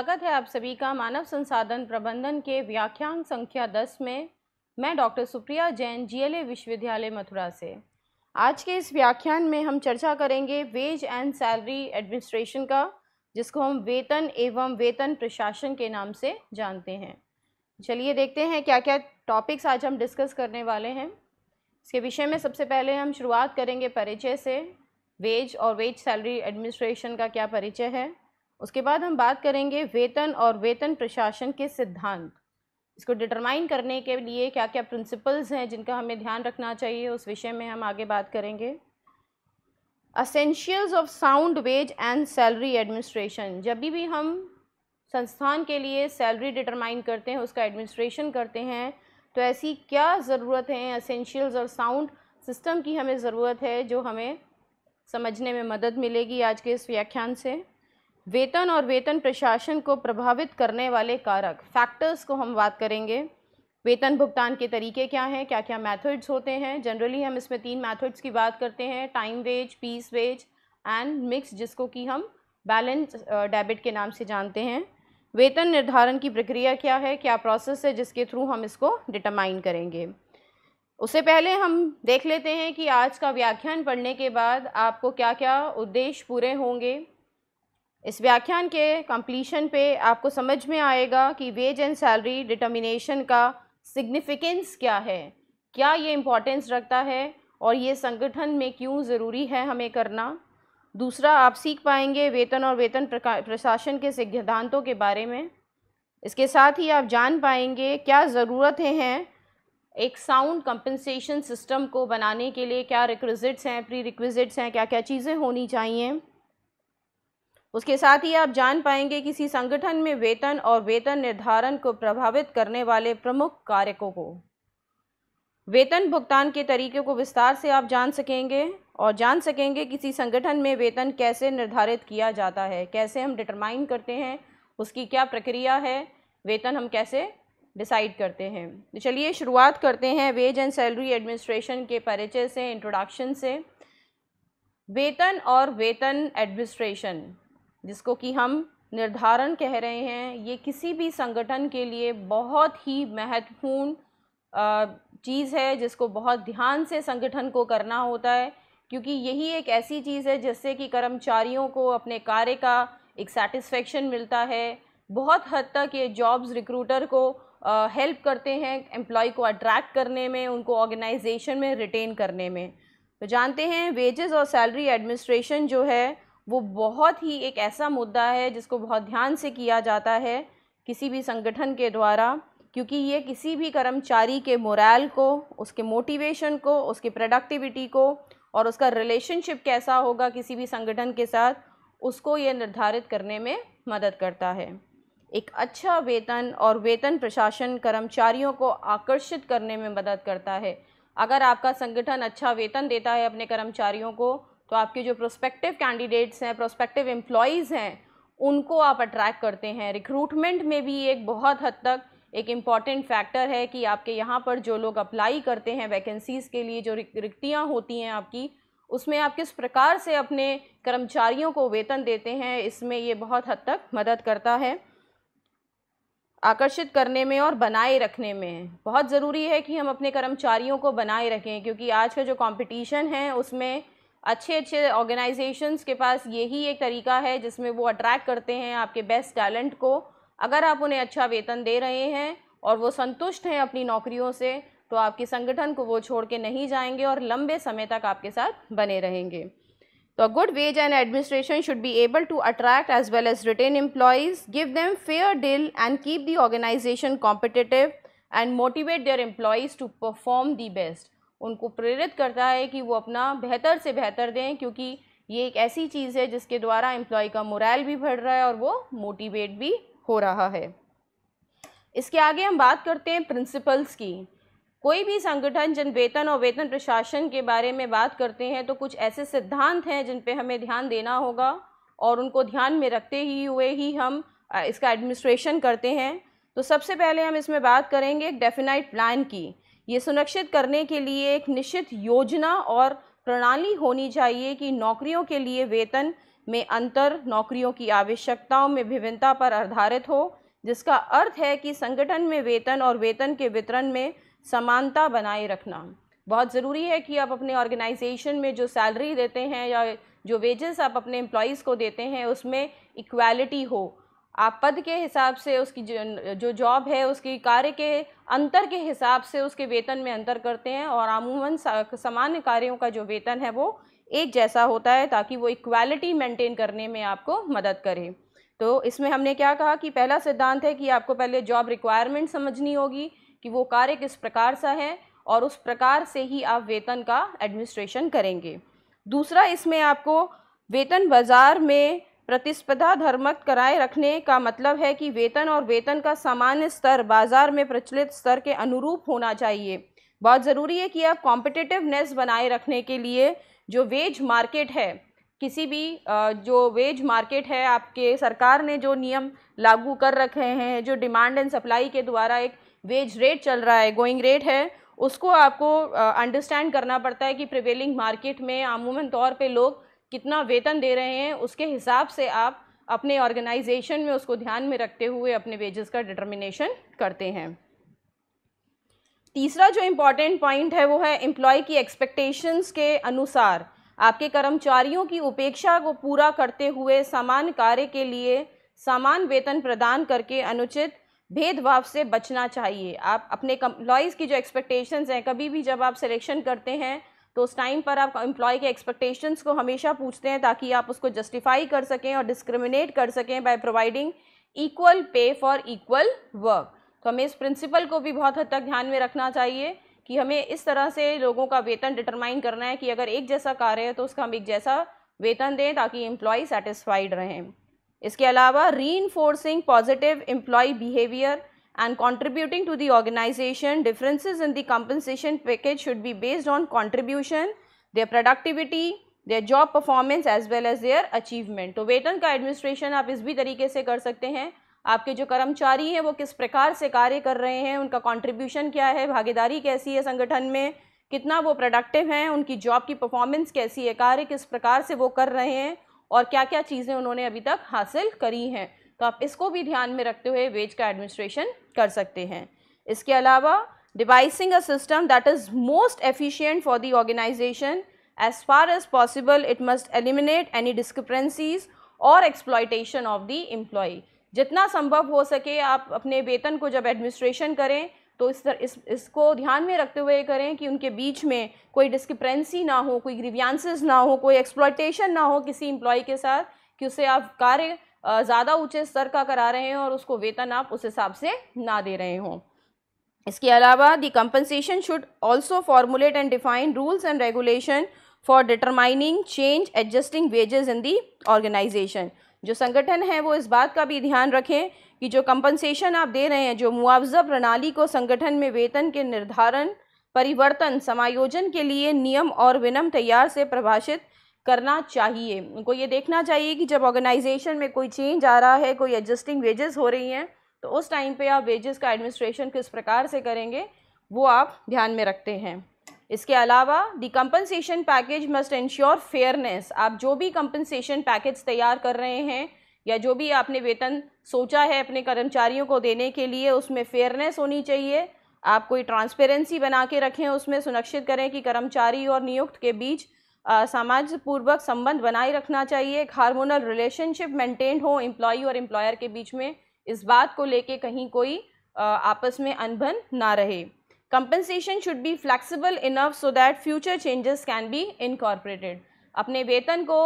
स्वागत है आप सभी का मानव संसाधन प्रबंधन के व्याख्यान संख्या 10 में मैं डॉक्टर सुप्रिया जैन जीएलए विश्वविद्यालय मथुरा से आज के इस व्याख्यान में हम चर्चा करेंगे वेज एंड सैलरी एडमिनिस्ट्रेशन का जिसको हम वेतन एवं वेतन प्रशासन के नाम से जानते हैं चलिए देखते हैं क्या क्या टॉपिक्स आज हम डिस्कस करने वाले हैं इसके विषय में सबसे पहले हम शुरुआत करेंगे परिचय से वेज और वेज सैलरी एडमिनिस्ट्रेशन का क्या परिचय है उसके बाद हम बात करेंगे वेतन और वेतन प्रशासन के सिद्धांत इसको डिटरमाइन करने के लिए क्या क्या प्रिंसिपल्स हैं जिनका हमें ध्यान रखना चाहिए उस विषय में हम आगे बात करेंगे essentials of sound wage and salary administration जब भी हम संस्थान के लिए सैलरी डिटरमाइन करते हैं उसका एडमिनिस्ट्रेशन करते हैं तो ऐसी क्या ज़रूरत है असेंशियल्स और साउंड सिस्टम की हमें ज़रूरत है जो हमें समझने में मदद मिलेगी आज के इस व्याख्यान से वेतन और वेतन प्रशासन को प्रभावित करने वाले कारक फैक्टर्स को हम बात करेंगे वेतन भुगतान के तरीके क्या हैं क्या क्या मेथड्स होते हैं जनरली हम इसमें तीन मेथड्स की बात करते हैं time wage piece wage and mix जिसको कि हम बैलेंस डेबिट के नाम से जानते हैं वेतन निर्धारण की प्रक्रिया क्या है क्या प्रोसेस है जिसके थ्रू हम इसको डिटरमाइन करेंगे उससे पहले हम देख लेते हैं कि आज का व्याख्यान पढ़ने के बाद आपको क्या क्या उद्देश्य पूरे होंगे इस व्याख्यान के कंप्लीशन पे आपको समझ में आएगा कि वेज एंड सैलरी डिटर्मिनेशन का सिग्निफिकेंस क्या है क्या ये इम्पोर्टेंस रखता है और ये संगठन में क्यों ज़रूरी है हमें करना दूसरा आप सीख पाएंगे वेतन और वेतन प्रशासन के सिद्धांतों के बारे में इसके साथ ही आप जान पाएंगे क्या ज़रूरतें हैं एक साउंड कंपनसेशन सिस्टम को बनाने के लिए क्या रिक्विजिट्स हैं प्री रिक्विजिट्स हैं क्या क्या चीज़ें होनी चाहिए उसके साथ ही आप जान पाएंगे किसी संगठन में वेतन और वेतन निर्धारण को प्रभावित करने वाले प्रमुख कारकों को वेतन भुगतान के तरीके को विस्तार से आप जान सकेंगे और जान सकेंगे किसी संगठन में वेतन कैसे निर्धारित किया जाता है कैसे हम डिटरमाइन करते हैं उसकी क्या प्रक्रिया है वेतन हम कैसे डिसाइड करते हैं तो चलिए शुरुआत करते हैं वेज एंड सैलरी एडमिनिस्ट्रेशन के परिचय से इंट्रोडक्शन से वेतन और वेतन एडमिनिस्ट्रेशन जिसको कि हम निर्धारण कह रहे हैं ये किसी भी संगठन के लिए बहुत ही महत्वपूर्ण चीज़ है जिसको बहुत ध्यान से संगठन को करना होता है क्योंकि यही एक ऐसी चीज़ है जिससे कि कर्मचारियों को अपने कार्य का एक सेटिस्फेक्शन मिलता है बहुत हद तक ये जॉब्स रिक्रूटर को हेल्प करते हैं एम्प्लॉय को अट्रैक्ट करने में उनको ऑर्गेनाइजेशन में रिटेन करने में तो जानते हैं वेजेस और सैलरी एडमिनिस्ट्रेशन जो है वो बहुत ही एक ऐसा मुद्दा है जिसको बहुत ध्यान से किया जाता है किसी भी संगठन के द्वारा क्योंकि ये किसी भी कर्मचारी के मोरल को उसके मोटिवेशन को उसके प्रोडक्टिविटी को और उसका रिलेशनशिप कैसा होगा किसी भी संगठन के साथ उसको ये निर्धारित करने में मदद करता है एक अच्छा वेतन और वेतन प्रशासन कर्मचारियों को आकर्षित करने में मदद करता है अगर आपका संगठन अच्छा वेतन देता है अपने कर्मचारियों को तो आपके जो प्रोस्पेक्टिव कैंडिडेट्स हैं प्रोस्पेक्टिव एम्प्लॉयज़ हैं उनको आप अट्रैक्ट करते हैं रिक्रूटमेंट में भी एक बहुत हद तक एक इम्पॉर्टेंट फैक्टर है कि आपके यहाँ पर जो लोग अप्लाई करते हैं वैकेंसीज़ के लिए जो रिक्तियाँ होती हैं आपकी उसमें आप किस प्रकार से अपने कर्मचारियों को वेतन देते हैं इसमें ये बहुत हद तक मदद करता है आकर्षित करने में और बनाए रखने में बहुत ज़रूरी है कि हम अपने कर्मचारियों को बनाए रखें क्योंकि आज का जो कंपटीशन है उसमें अच्छे अच्छे ऑर्गेनाइजेशंस के पास यही एक तरीका है जिसमें वो अट्रैक्ट करते हैं आपके बेस्ट टैलेंट को अगर आप उन्हें अच्छा वेतन दे रहे हैं और वो संतुष्ट हैं अपनी नौकरियों से तो आपके संगठन को वो छोड़ के नहीं जाएंगे और लंबे समय तक आपके साथ बने रहेंगे तो good wage and administration should be able to attract as well as retain employees give them fair deal and keep the organisation competitive and motivate their employees to perform the best उनको प्रेरित करता है कि वो अपना बेहतर से बेहतर दें क्योंकि ये एक ऐसी चीज़ है जिसके द्वारा एम्प्लॉय का मोरल भी बढ़ रहा है और वो मोटिवेट भी हो रहा है इसके आगे हम बात करते हैं प्रिंसिपल्स की कोई भी संगठन जिन वेतन और वेतन प्रशासन के बारे में बात करते हैं तो कुछ ऐसे सिद्धांत हैं जिन पे हमें ध्यान देना होगा और उनको ध्यान में रखते ही हुए ही हम इसका एडमिनिस्ट्रेशन करते हैं तो सबसे पहले हम इसमें बात करेंगे एक डेफिनाइट प्लान की ये सुनिश्चित करने के लिए एक निश्चित योजना और प्रणाली होनी चाहिए कि नौकरियों के लिए वेतन में अंतर नौकरियों की आवश्यकताओं में विभिन्नता पर आधारित हो जिसका अर्थ है कि संगठन में वेतन और वेतन के वितरण में समानता बनाए रखना बहुत ज़रूरी है कि आप अपने ऑर्गेनाइजेशन में जो सैलरी देते हैं या जो वेजेस आप अपने एम्प्लॉयज़ को देते हैं उसमें इक्वालिटी हो आप पद के हिसाब से उसकी जो जॉब है उसकी कार्य के अंतर के हिसाब से उसके वेतन में अंतर करते हैं और अमूमन सामान्य कार्यों का जो वेतन है वो एक जैसा होता है ताकि वो इक्वालिटी मेंटेन करने में आपको मदद करे तो इसमें हमने क्या कहा कि पहला सिद्धांत है कि आपको पहले जॉब रिक्वायरमेंट समझनी होगी कि वो कार्य किस प्रकार सा है और उस प्रकार से ही आप वेतन का एडमिनिस्ट्रेशन करेंगे दूसरा इसमें आपको वेतन बाज़ार में प्रतिस्पर्धा धर्मक कराए रखने का मतलब है कि वेतन और वेतन का सामान्य स्तर बाजार में प्रचलित स्तर के अनुरूप होना चाहिए बहुत ज़रूरी है कि आप कॉम्पिटिटिवनेस बनाए रखने के लिए जो वेज मार्केट है किसी भी जो वेज मार्केट है आपके सरकार ने जो नियम लागू कर रखे हैं जो डिमांड एंड सप्लाई के द्वारा एक वेज रेट चल रहा है गोइंग रेट है उसको आपको अंडरस्टैंड करना पड़ता है कि प्रिवेलिंग मार्केट में अमूमन तौर पे लोग कितना वेतन दे रहे हैं उसके हिसाब से आप अपने ऑर्गेनाइजेशन में उसको ध्यान में रखते हुए अपने वेजेस का डिटर्मिनेशन करते हैं तीसरा जो इम्पॉर्टेंट पॉइंट है वो है एम्प्लॉय की एक्सपेक्टेशंस के अनुसार आपके कर्मचारियों की उपेक्षा को पूरा करते हुए समान कार्य के लिए समान वेतन प्रदान करके अनुचित भेदभाव से बचना चाहिए आप अपने एम्प्लॉयज़ की जो एक्सपेक्टेशंस हैं कभी भी जब आप सिलेक्शन करते हैं तो उस टाइम पर आप एम्प्लॉय के एक्सपेक्टेशंस को हमेशा पूछते हैं ताकि आप उसको जस्टिफाई कर सकें और डिस्क्रिमिनेट कर सकें by providing equal pay for equal work तो हमें इस प्रिंसिपल को भी बहुत हद तक ध्यान में रखना चाहिए कि हमें इस तरह से लोगों का वेतन डिटरमाइन करना है कि अगर एक जैसा कार्य है तो उसका हम एक जैसा वेतन दें ताकि एम्प्लॉय सेटिस्फाइड रहें इसके अलावा री positive employee behaviour and contributing to the organization differences in the compensation package should be based on contribution their productivity their job performance as well as their achievement तो वेतन का एडमिनिस्ट्रेशन आप इस भी तरीके से कर सकते हैं आपके जो कर्मचारी हैं वो किस प्रकार से कार्य कर रहे हैं उनका कंट्रीब्यूशन क्या है भागीदारी कैसी है संगठन में कितना वो प्रोडक्टिव हैं उनकी जॉब की परफॉर्मेंस कैसी है कार्य किस प्रकार से वो कर रहे हैं और क्या क्या चीज़ें उन्होंने अभी तक हासिल करी हैं तो आप इसको भी ध्यान में रखते हुए वेज का एडमिनिस्ट्रेशन कर सकते हैं इसके अलावा devising a system that is most efficient for the organisation as far as possible it must eliminate any discrepancies और एक्सप्लॉयटेशन ऑफ दी एम्प्लॉय जितना संभव हो सके आप अपने वेतन को जब एडमिनिस्ट्रेशन करें तो इस तर, इस इसको ध्यान में रखते हुए करें कि उनके बीच में कोई डिस्क्रिपरेंसी ना हो कोई ग्रीवियांसिस ना हो कोई एक्सप्लॉयटेशन ना हो किसी एम्प्लॉय के साथ कि उसे आप कार्य ज़्यादा ऊंचे स्तर का करा रहे हैं और उसको वेतन आप उस हिसाब से ना दे रहे हों इसके अलावा the compensation should also formulate and define rules and regulation for determining change adjusting wages in the organisation जो संगठन है वो इस बात का भी ध्यान रखें कि जो कंपनसेशन आप दे रहे हैं जो मुआवजा प्रणाली को संगठन में वेतन के निर्धारण परिवर्तन समायोजन के लिए नियम और विनम तैयार से प्रभाषित करना चाहिए उनको ये देखना चाहिए कि जब ऑर्गेनाइजेशन में कोई चेंज आ रहा है कोई एडजस्टिंग वेजेस हो रही हैं तो उस टाइम पे आप वेजेस का एडमिनिस्ट्रेशन किस प्रकार से करेंगे वो आप ध्यान में रखते हैं इसके अलावा the compensation package must ensure fairness आप जो भी कंपनसेशन पैकेज तैयार कर रहे हैं या जो भी आपने वेतन सोचा है अपने कर्मचारियों को देने के लिए उसमें फेयरनेस होनी चाहिए आप कोई ट्रांसपेरेंसी बना के रखें उसमें सुनिश्चित करें कि कर्मचारी और नियुक्त के बीच सामाज पूर्वक संबंध बनाए रखना चाहिए एक हार्मोनल रिलेशनशिप मेंटेन हो इम्प्लॉयी और एम्प्लॉयर के बीच में इस बात को लेके कहीं कोई आ, आपस में अनबन ना रहे compensation should be flexible enough so that future changes can be incorporated अपने वेतन को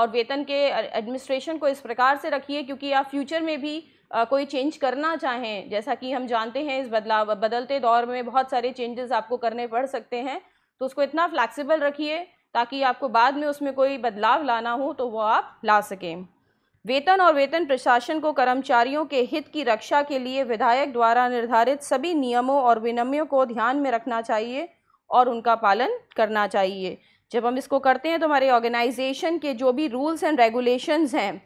और वेतन के एडमिनिस्ट्रेशन को इस प्रकार से रखिए क्योंकि आप फ्यूचर में भी आ, कोई चेंज करना चाहें जैसा कि हम जानते हैं इस बदलाव बदलते दौर में बहुत सारे चेंजेस आपको करने पड़ सकते हैं तो उसको इतना फ्लैक्सिबल रखिए ताकि आपको बाद में उसमें कोई बदलाव लाना हो तो वो आप ला सकें वेतन और वेतन प्रशासन को कर्मचारियों के हित की रक्षा के लिए विधायक द्वारा निर्धारित सभी नियमों और विनियमों को ध्यान में रखना चाहिए और उनका पालन करना चाहिए जब हम इसको करते हैं तो हमारे ऑर्गेनाइजेशन के जो भी रूल्स एंड रेगुलेशंस हैं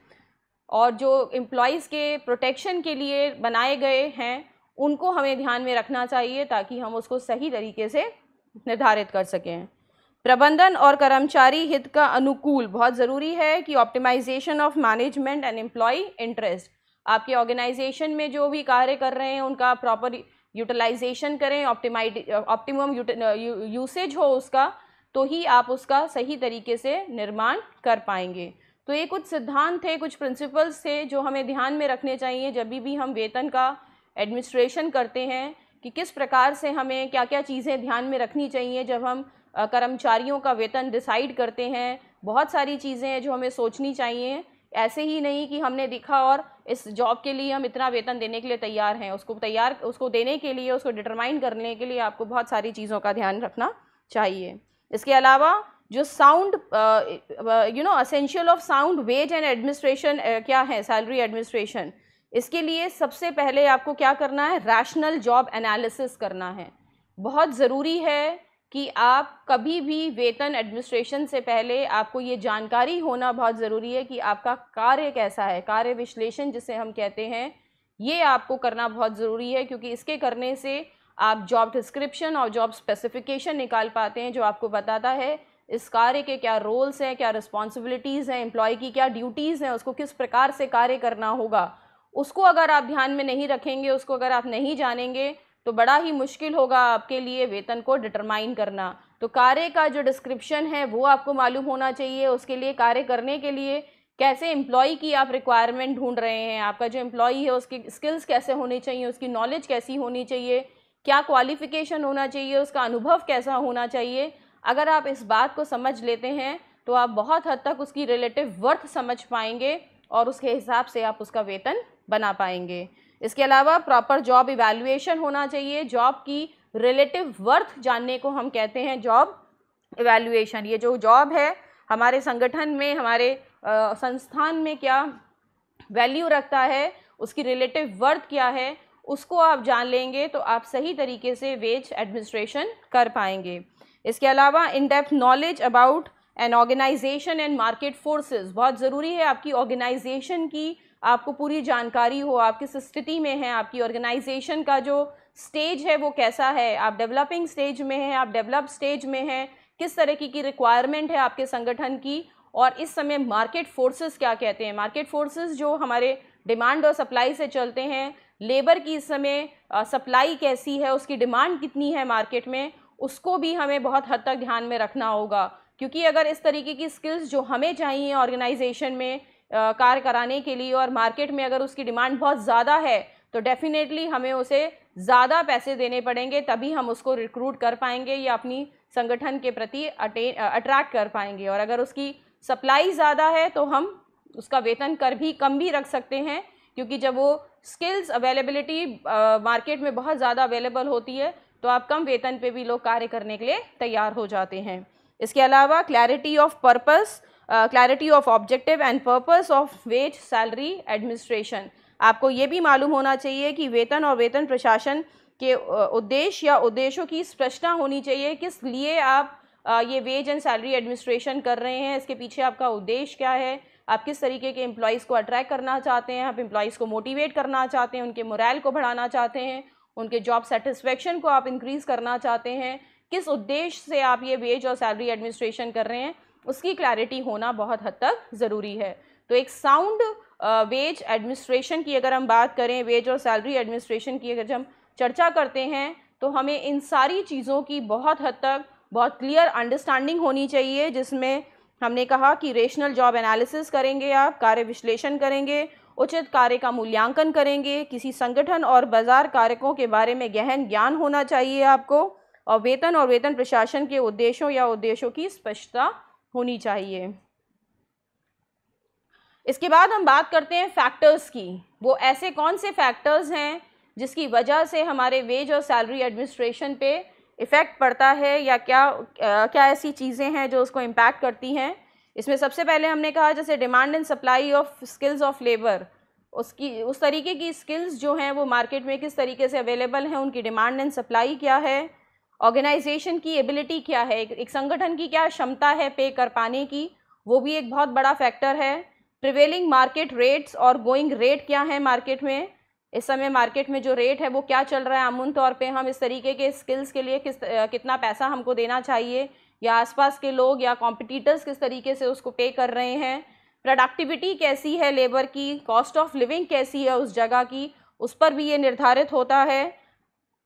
और जो एम्प्लॉयज़ के प्रोटेक्शन के लिए बनाए गए हैं उनको हमें ध्यान में रखना चाहिए ताकि हम उसको सही तरीके से निर्धारित कर सकें प्रबंधन और कर्मचारी हित का अनुकूल बहुत ज़रूरी है कि optimisation of management and employee interest आपके ऑर्गेनाइजेशन में जो भी कार्य कर रहे हैं उनका प्रॉपर यूटिलाइजेशन करें ऑप्टिमाइज ऑप्टिमम यूसेज हो उसका तो ही आप उसका सही तरीके से निर्माण कर पाएंगे तो ये कुछ सिद्धांत थे कुछ प्रिंसिपल्स थे जो हमें ध्यान में रखने चाहिए जब भी हम वेतन का एडमिनिस्ट्रेशन करते हैं कि किस प्रकार से हमें क्या क्या चीज़ें ध्यान में रखनी चाहिए जब हम कर्मचारियों का वेतन डिसाइड करते हैं बहुत सारी चीज़ें हैं जो हमें सोचनी चाहिए ऐसे ही नहीं कि हमने दिखा और इस जॉब के लिए हम इतना वेतन देने के लिए तैयार हैं उसको तैयार उसको देने के लिए उसको डिटरमाइन करने के लिए आपको बहुत सारी चीज़ों का ध्यान रखना चाहिए इसके अलावा जो sound you know essential of sound wage and administration क्या है सैलरी एडमिनिस्ट्रेशन इसके लिए सबसे पहले आपको क्या करना है रैशनल जॉब एनालिसिस करना है बहुत ज़रूरी है कि आप कभी भी वेतन एडमिनिस्ट्रेशन से पहले आपको ये जानकारी होना बहुत ज़रूरी है कि आपका कार्य कैसा है कार्य विश्लेषण जिसे हम कहते हैं ये आपको करना बहुत ज़रूरी है क्योंकि इसके करने से आप जॉब डिस्क्रिप्शन और जॉब स्पेसिफिकेशन निकाल पाते हैं जो आपको बताता है इस कार्य के क्या रोल्स हैं क्या रिस्पॉन्सिबिलिटीज़ हैं एम्प्लॉय की क्या ड्यूटीज़ हैं उसको किस प्रकार से कार्य करना होगा उसको अगर आप ध्यान में नहीं रखेंगे उसको अगर आप नहीं जानेंगे तो बड़ा ही मुश्किल होगा आपके लिए वेतन को डिटरमाइन करना तो कार्य का जो डिस्क्रिप्शन है वो आपको मालूम होना चाहिए उसके लिए कार्य करने के लिए कैसे एम्प्लॉय की आप रिक्वायरमेंट ढूंढ रहे हैं आपका जो एम्प्लॉई है उसकी स्किल्स कैसे होनी चाहिए उसकी नॉलेज कैसी होनी चाहिए क्या क्वालिफिकेशन होना चाहिए उसका अनुभव कैसा होना चाहिए अगर आप इस बात को समझ लेते हैं तो आप बहुत हद तक उसकी रिलेटिव वर्थ समझ पाएंगे और उसके हिसाब से आप उसका वेतन बना पाएंगे इसके अलावा प्रॉपर जॉब इवेल्युएशन होना चाहिए जॉब की रिलेटिव वर्थ जानने को हम कहते हैं जॉब इवेल्युएशन ये जो जॉब है हमारे संगठन में हमारे आ, संस्थान में क्या वैल्यू रखता है उसकी रिलेटिव वर्थ क्या है उसको आप जान लेंगे तो आप सही तरीके से वेज एडमिनिस्ट्रेशन कर पाएंगे इसके अलावा in depth knowledge about an organisation and market forces बहुत ज़रूरी है आपकी ऑर्गेनाइजेशन की आपको पूरी जानकारी हो आप किस स्थिति में हैं आपकी ऑर्गेनाइजेशन का जो स्टेज है वो कैसा है आप डेवलपिंग स्टेज में हैं आप डेवलप स्टेज में हैं किस तरह की की रिक्वायरमेंट है आपके संगठन की और इस समय मार्केट फोर्सेस क्या कहते हैं मार्केट फोर्सेस जो हमारे डिमांड और सप्लाई से चलते हैं लेबर की इस समय सप्लाई कैसी है उसकी डिमांड कितनी है मार्केट में उसको भी हमें बहुत हद तक ध्यान में रखना होगा क्योंकि अगर इस तरीके की स्किल्स जो हमें चाहिए ऑर्गेनाइजेशन में कार कराने के लिए और मार्केट में अगर उसकी डिमांड बहुत ज़्यादा है तो डेफ़िनेटली हमें उसे ज़्यादा पैसे देने पड़ेंगे तभी हम उसको रिक्रूट कर पाएंगे या अपनी संगठन के प्रति अट्रैक्ट कर पाएंगे और अगर उसकी सप्लाई ज़्यादा है तो हम उसका वेतन कर भी कम भी रख सकते हैं क्योंकि जब वो स्किल्स अवेलेबिलिटी मार्केट में बहुत ज़्यादा अवेलेबल होती है तो आप कम वेतन पे भी लोग कार्य करने के लिए तैयार हो जाते हैं इसके अलावा clarity of purpose clarity of objective and purpose of wage salary administration आपको ये भी मालूम होना चाहिए कि वेतन और वेतन प्रशासन के uh, उद्देश्य या उद्देश्यों की स्पष्टता होनी चाहिए किस लिए आप uh, ये वेज एंड सैलरी एडमिनिस्ट्रेशन कर रहे हैं इसके पीछे आपका उद्देश्य क्या है आप किस तरीके के एम्प्लॉयज़ को अट्रैक्ट करना चाहते हैं आप एम्प्लॉयज़ को मोटिवेट करना चाहते हैं उनके मोरल को बढ़ाना चाहते हैं उनके जॉब सेटिस्फेक्शन को आप इंक्रीज़ करना चाहते हैं किस उद्देश्य से आप ये वेज और सैलरी एडमिनिस्ट्रेशन कर रहे हैं उसकी क्लैरिटी होना बहुत हद तक ज़रूरी है तो एक साउंड वेज एडमिनिस्ट्रेशन की अगर हम बात करें वेज और सैलरी एडमिनिस्ट्रेशन की अगर हम चर्चा करते हैं तो हमें इन सारी चीज़ों की बहुत हद तक बहुत क्लियर अंडरस्टैंडिंग होनी चाहिए जिसमें हमने कहा कि रेशनल जॉब एनालिसिस करेंगे आप कार्य विश्लेषण करेंगे उचित कार्य का मूल्यांकन करेंगे किसी संगठन और बाजार कारकों के बारे में गहन ज्ञान होना चाहिए आपको और वेतन और वेतन प्रशासन के उद्देश्यों या उद्देश्यों की स्पष्टता होनी चाहिए इसके बाद हम बात करते हैं फैक्टर्स की वो ऐसे कौन से फैक्टर्स हैं जिसकी वजह से हमारे वेज और सैलरी एडमिनिस्ट्रेशन पे इफ़ेक्ट पड़ता है या क्या क्या ऐसी चीज़ें हैं जो उसको इम्पैक्ट करती हैं इसमें सबसे पहले हमने कहा जैसे demand and supply of skills of labour उसकी उस तरीके की स्किल्स जो हैं वो मार्केट में किस तरीके से अवेलेबल हैं उनकी डिमांड एंड सप्लाई क्या है ऑर्गेनाइजेशन की एबिलिटी क्या है एक संगठन की क्या क्षमता है पे कर पाने की वो भी एक बहुत बड़ा फैक्टर है प्रिवेलिंग मार्केट रेट्स और गोइंग रेट क्या है मार्केट में इस समय मार्केट में जो रेट है वो क्या चल रहा है आमून तौर पे हम इस तरीके के स्किल्स के लिए किस कितना पैसा हमको देना चाहिए या आसपास के लोग या कॉम्पिटिटर्स किस तरीके से उसको पे कर रहे हैं प्रोडक्टिविटी कैसी है लेबर की कॉस्ट ऑफ लिविंग कैसी है उस जगह की उस पर भी ये निर्धारित होता है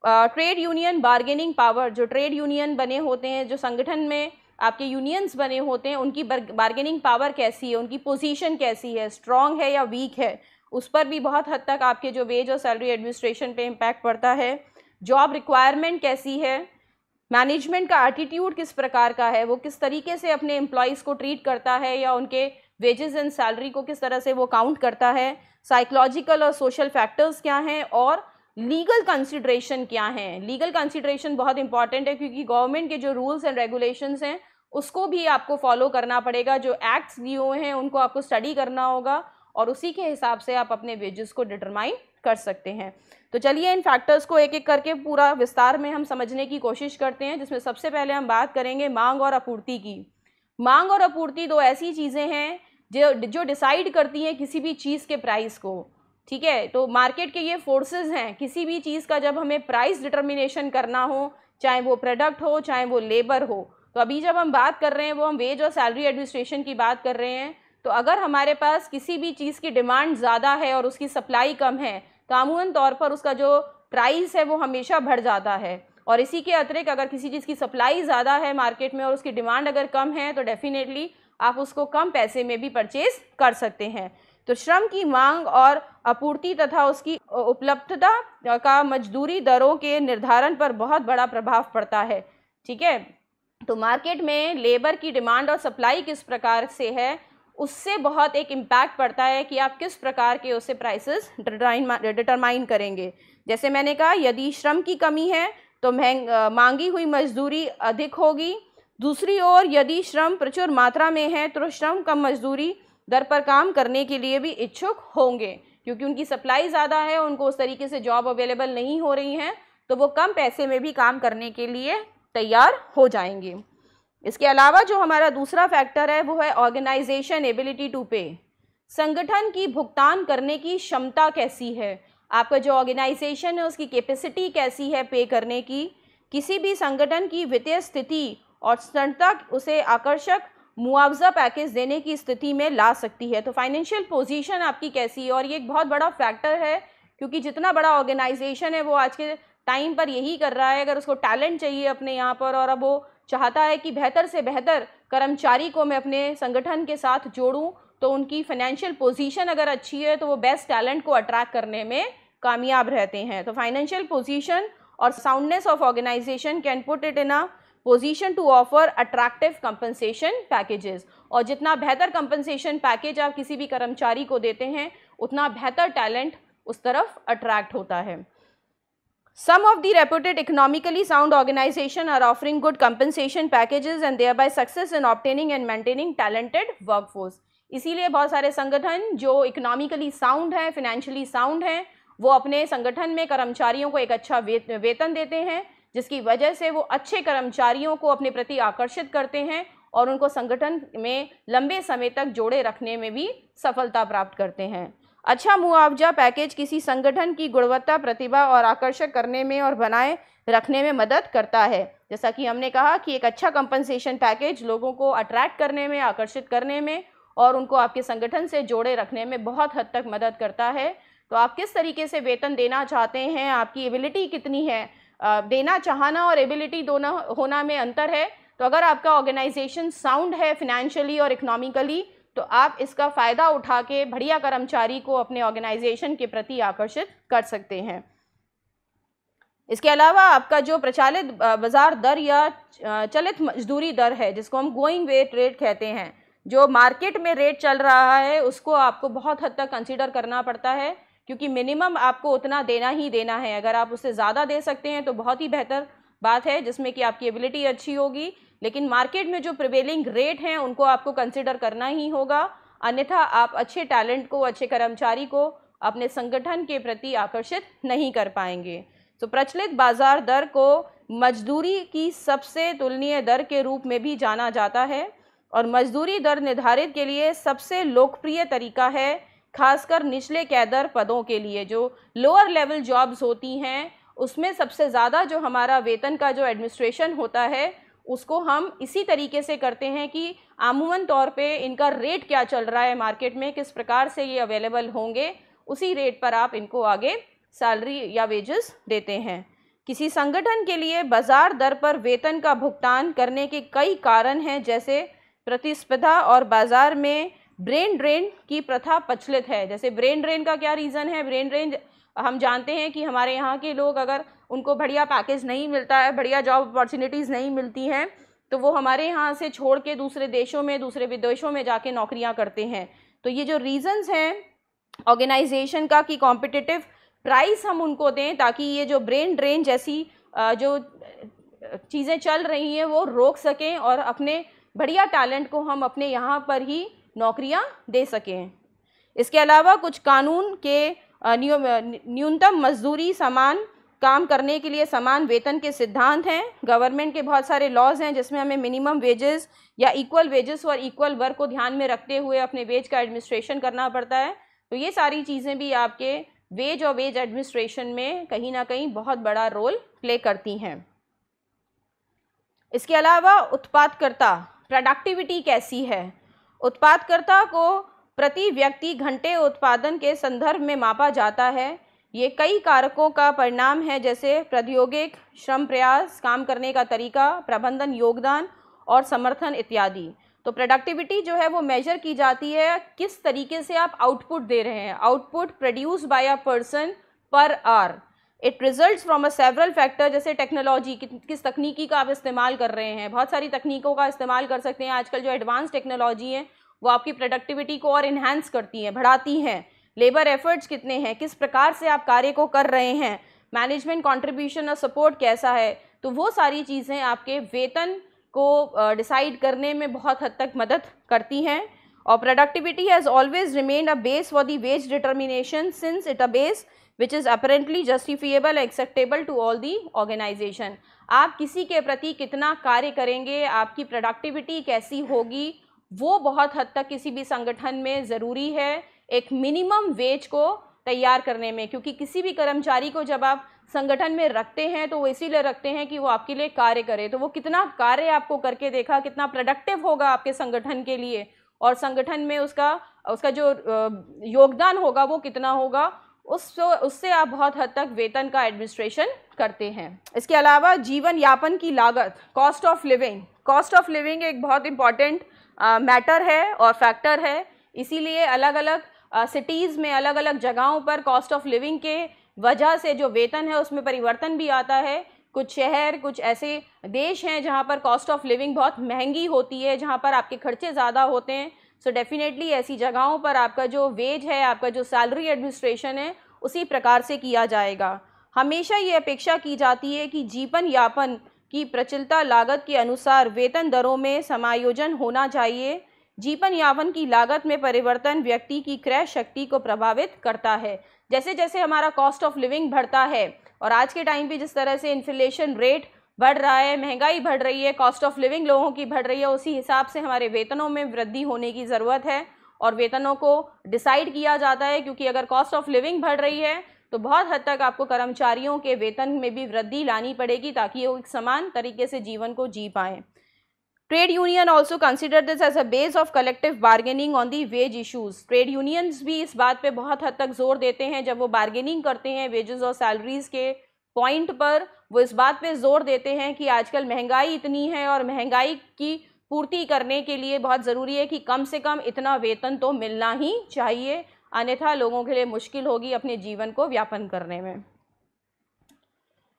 ट्रेड यूनियन बार्गेनिंग पावर जो ट्रेड यूनियन बने होते हैं जो संगठन में आपके यूनियंस बने होते हैं उनकी बार्गेनिंग पावर कैसी है उनकी पोजीशन कैसी है स्ट्रॉन्ग है या वीक है उस पर भी बहुत हद तक आपके जो वेज और सैलरी एडमिनिस्ट्रेशन पे इम्पैक्ट पड़ता है जॉब रिक्वायरमेंट कैसी है मैनेजमेंट का एटीट्यूड किस प्रकार का है वो किस तरीके से अपने एम्प्लॉयज़ को ट्रीट करता है या उनके वेजेस एंड सैलरी को किस तरह से वो काउंट करता है साइकोलॉजिकल और सोशल फैक्टर्स क्या हैं और लीगल कंसिड्रेशन क्या है लीगल कंसिड्रेशन बहुत इंपॉर्टेंट है क्योंकि गवर्नमेंट के जो रूल्स एंड रेगुलेशन हैं उसको भी आपको फॉलो करना पड़ेगा जो एक्ट्स दिए हुए हैं उनको आपको स्टडी करना होगा और उसी के हिसाब से आप अपने वेजेस को डिटरमाइन कर सकते हैं तो चलिए इन फैक्टर्स को एक एक करके पूरा विस्तार में हम समझने की कोशिश करते हैं जिसमें सबसे पहले हम बात करेंगे मांग और आपूर्ति की मांग और आपूर्ति दो ऐसी चीज़ें हैं जो जो डिसाइड करती हैं किसी भी चीज़ के प्राइस को ठीक है तो मार्केट के ये फोर्सेस हैं किसी भी चीज़ का जब हमें प्राइस डिटर्मिनेशन करना हो चाहे वो प्रोडक्ट हो चाहे वो लेबर हो तो अभी जब हम बात कर रहे हैं वो हम वेज और सैलरी एडमिनिस्ट्रेशन की बात कर रहे हैं तो अगर हमारे पास किसी भी चीज़ की डिमांड ज़्यादा है और उसकी सप्लाई कम है तो अमूमन तौर पर उसका जो प्राइस है वो हमेशा बढ़ जाता है और इसी के अतिरिक्त अगर किसी चीज़ की सप्लाई ज़्यादा है मार्केट में और उसकी डिमांड अगर कम है तो डेफ़िनेटली आप उसको कम पैसे में भी परचेज़ कर सकते हैं तो श्रम की मांग और आपूर्ति तथा उसकी उपलब्धता का मजदूरी दरों के निर्धारण पर बहुत बड़ा प्रभाव पड़ता है ठीक है तो मार्केट में लेबर की डिमांड और सप्लाई किस प्रकार से है उससे बहुत एक इम्पैक्ट पड़ता है कि आप किस प्रकार के उससे प्राइसेस डिटरमाइन करेंगे जैसे मैंने कहा यदि श्रम की कमी है तो महंग मांगी हुई मजदूरी अधिक होगी दूसरी ओर यदि श्रम प्रचुर मात्रा में है तो श्रम कम मजदूरी दर पर काम करने के लिए भी इच्छुक होंगे क्योंकि उनकी सप्लाई ज़्यादा है उनको उस तरीके से जॉब अवेलेबल नहीं हो रही हैं तो वो कम पैसे में भी काम करने के लिए तैयार हो जाएंगे इसके अलावा जो हमारा दूसरा फैक्टर है वो है ऑर्गेनाइजेशन एबिलिटी टू पे संगठन की भुगतान करने की क्षमता कैसी है आपका जो ऑर्गेनाइजेशन है उसकी कैपेसिटी कैसी है पे करने की किसी भी संगठन की वित्तीय स्थिति और संता उसे आकर्षक मुआवजा पैकेज देने की स्थिति में ला सकती है तो फाइनेंशियल पोजीशन आपकी कैसी है और ये एक बहुत बड़ा फैक्टर है क्योंकि जितना बड़ा ऑर्गेनाइजेशन है वो आज के टाइम पर यही कर रहा है अगर उसको टैलेंट चाहिए अपने यहाँ पर और अब वो चाहता है कि बेहतर से बेहतर कर्मचारी को मैं अपने संगठन के साथ जोड़ूँ तो उनकी फाइनेंशियल पोजीशन अगर अच्छी है तो वो बेस्ट टैलेंट को अट्रैक्ट करने में कामयाब रहते हैं तो फाइनेंशियल पोजीशन और soundness of organisation can put it in a position to offer attractive compensation packages और जितना बेहतर कंपनसेशन पैकेज आप किसी भी कर्मचारी को देते हैं उतना बेहतर टैलेंट उस तरफ अट्रैक्ट होता है some of of reputed economically sound organisation are offering good compensation packages and thereby success in obtaining and maintaining talented workforce. इसीलिए बहुत सारे संगठन जो इकोनॉमिकली साउंड हैं फिनेंशियली साउंड हैं वो अपने संगठन में कर्मचारियों को एक अच्छा वेतन देते हैं जिसकी वजह से वो अच्छे कर्मचारियों को अपने प्रति आकर्षित करते हैं और उनको संगठन में लंबे समय तक जोड़े रखने में भी सफलता प्राप्त करते हैं अच्छा मुआवजा पैकेज किसी संगठन की गुणवत्ता प्रतिभा और आकर्षक करने में और बनाए रखने में मदद करता है जैसा कि हमने कहा कि एक अच्छा कंपनसेशन पैकेज लोगों को अट्रैक्ट करने में आकर्षित करने में और उनको आपके संगठन से जोड़े रखने में बहुत हद तक मदद करता है तो आप किस तरीके से वेतन देना चाहते हैं आपकी एबिलिटी कितनी है देना चाहना और एबिलिटी दोनों होना में अंतर है तो अगर आपका ऑर्गेनाइजेशन साउंड है फिनेंशियली और इकोनॉमिकली तो आप इसका फ़ायदा उठा के बढ़िया कर्मचारी को अपने ऑर्गेनाइजेशन के प्रति आकर्षित कर सकते हैं इसके अलावा आपका जो प्रचालित बाज़ार दर या चलित मजदूरी दर है जिसको हम गोइंग वेट रेट कहते हैं जो मार्केट में रेट चल रहा है उसको आपको बहुत हद तक कंसिडर करना पड़ता है क्योंकि मिनिमम आपको उतना देना ही देना है अगर आप उससे ज़्यादा दे सकते हैं तो बहुत ही बेहतर बात है जिसमें कि आपकी एबिलिटी अच्छी होगी लेकिन मार्केट में जो प्रिवेलिंग रेट हैं उनको आपको कंसिडर करना ही होगा अन्यथा आप अच्छे टैलेंट को अच्छे कर्मचारी को अपने संगठन के प्रति आकर्षित नहीं कर पाएंगे तो प्रचलित बाजार दर को मजदूरी की सबसे तुलनीय दर के रूप में भी जाना जाता है और मजदूरी दर निर्धारित के लिए सबसे लोकप्रिय तरीका है खासकर निचले कैदर पदों के लिए जो लोअर लेवल जॉब्स होती हैं उसमें सबसे ज़्यादा जो हमारा वेतन का जो एडमिनिस्ट्रेशन होता है उसको हम इसी तरीके से करते हैं कि आमूमन तौर पे इनका रेट क्या चल रहा है मार्केट में किस प्रकार से ये अवेलेबल होंगे उसी रेट पर आप इनको आगे सैलरी या वेजेस देते हैं किसी संगठन के लिए बाज़ार दर पर वेतन का भुगतान करने के कई कारण हैं जैसे प्रतिस्पर्धा और बाज़ार में ब्रेन ड्रेन की प्रथा प्रचलित है जैसे ब्रेन ड्रेन का क्या रीज़न है ब्रेन ड्रेन हम जानते हैं कि हमारे यहाँ के लोग अगर उनको बढ़िया पैकेज नहीं मिलता है बढ़िया जॉब अपॉर्चुनिटीज़ नहीं मिलती हैं तो वो हमारे यहाँ से छोड़ के दूसरे देशों में दूसरे विदेशों में जाके नौकरियाँ करते हैं तो ये जो रीज़न्स हैं ऑर्गेनाइजेशन का कि कॉम्पिटिटिव प्राइस हम उनको दें ताकि ये जो ब्रेन ड्रेन जैसी जो चीज़ें चल रही हैं वो रोक सकें और अपने बढ़िया टैलेंट को हम अपने यहाँ पर ही नौकरियां दे सकें इसके अलावा कुछ कानून के न्यूनतम मजदूरी समान काम करने के लिए समान वेतन के सिद्धांत हैं गवर्नमेंट के बहुत सारे लॉज हैं जिसमें हमें मिनिमम वेजेस या इक्वल वेजेस और इक्वल वर्क को ध्यान में रखते हुए अपने वेज का एडमिनिस्ट्रेशन करना पड़ता है तो ये सारी चीज़ें भी आपके वेज और वेज एडमिनिस्ट्रेशन में कहीं ना कहीं बहुत बड़ा रोल प्ले करती हैं इसके अलावा उत्पादकर्ता प्रोडक्टिविटी कैसी है उत्पादकर्ता को प्रति व्यक्ति घंटे उत्पादन के संदर्भ में मापा जाता है ये कई कारकों का परिणाम है जैसे प्रौद्योगिक श्रम प्रयास काम करने का तरीका प्रबंधन योगदान और समर्थन इत्यादि तो प्रोडक्टिविटी जो है वो मेजर की जाती है किस तरीके से आप आउटपुट दे रहे हैं output produce by a person पर are it result from a several factor जैसे टेक्नोलॉजी किस तकनीकी का आप इस्तेमाल कर रहे हैं बहुत सारी तकनीकों का इस्तेमाल कर सकते हैं आजकल जो एडवांस टेक्नोलॉजी है वो आपकी प्रोडक्टिविटी को और इन्हेंस करती हैं बढ़ाती हैं लेबर एफर्ट्स कितने हैं किस प्रकार से आप कार्य को कर रहे हैं मैनेजमेंट कॉन्ट्रीब्यूशन और सपोर्ट कैसा है तो वो सारी चीज़ें आपके वेतन को डिसाइड करने में बहुत हद तक मदद करती हैं और productivity has always remain a base for the wage determination since it a base which is apparently justifiable acceptable to all the organisation आप किसी के प्रति कितना कार्य करेंगे आपकी प्रोडक्टिविटी कैसी होगी वो बहुत हद तक किसी भी संगठन में ज़रूरी है एक मिनिमम वेज को तैयार करने में क्योंकि किसी भी कर्मचारी को जब आप संगठन में रखते हैं तो वो इसीलिए रखते हैं कि वो आपके लिए कार्य करे तो वो कितना कार्य आपको करके देखा कितना प्रोडक्टिव होगा आपके संगठन के लिए और संगठन में उसका उसका जो योगदान होगा वो कितना होगा उसको उससे आप बहुत हद तक वेतन का एडमिनिस्ट्रेशन करते हैं इसके अलावा जीवन यापन की लागत cost of living cost of living एक बहुत इम्पॉर्टेंट मैटर है और फैक्टर है इसीलिए अलग अलग सिटीज़ में अलग अलग जगहों पर कॉस्ट ऑफ लिविंग के वजह से जो वेतन है उसमें परिवर्तन भी आता है कुछ शहर कुछ ऐसे देश हैं जहाँ पर कॉस्ट ऑफ लिविंग बहुत महंगी होती है जहाँ पर आपके खर्चे ज़्यादा होते हैं सो so डेफ़िनेटली ऐसी जगहों पर आपका जो वेज है आपका जो सैलरी एडमिनिस्ट्रेशन है उसी प्रकार से किया जाएगा हमेशा ये अपेक्षा की जाती है कि जीवन यापन की प्रचलता लागत के अनुसार वेतन दरों में समायोजन होना चाहिए जीवन यापन की लागत में परिवर्तन व्यक्ति की क्रय शक्ति को प्रभावित करता है जैसे जैसे हमारा कॉस्ट ऑफ लिविंग बढ़ता है और आज के टाइम पे जिस तरह से इन्फ्लेशन रेट बढ़ रहा है महंगाई बढ़ रही है कॉस्ट ऑफ लिविंग लोगों की बढ़ रही है उसी हिसाब से हमारे वेतनों में वृद्धि होने की ज़रूरत है और वेतनों को डिसाइड किया जाता है क्योंकि अगर कॉस्ट ऑफ लिविंग बढ़ रही है तो बहुत हद तक आपको कर्मचारियों के वेतन में भी वृद्धि लानी पड़ेगी ताकि वो एक समान तरीके से जीवन को जी पाएँ trade union also consider this as a base of collective bargaining on the wage issues trade unions भी इस बात पे बहुत हद तक जोर देते हैं जब वो बार्गेनिंग करते हैं वेजेज और सैलरीज के पॉइंट पर वो इस बात पे जोर देते हैं कि आजकल महंगाई इतनी है और महंगाई की पूर्ति करने के लिए बहुत ज़रूरी है कि कम से कम इतना वेतन तो मिलना ही चाहिए अन्यथा लोगों के लिए मुश्किल होगी अपने जीवन को व्यापन करने में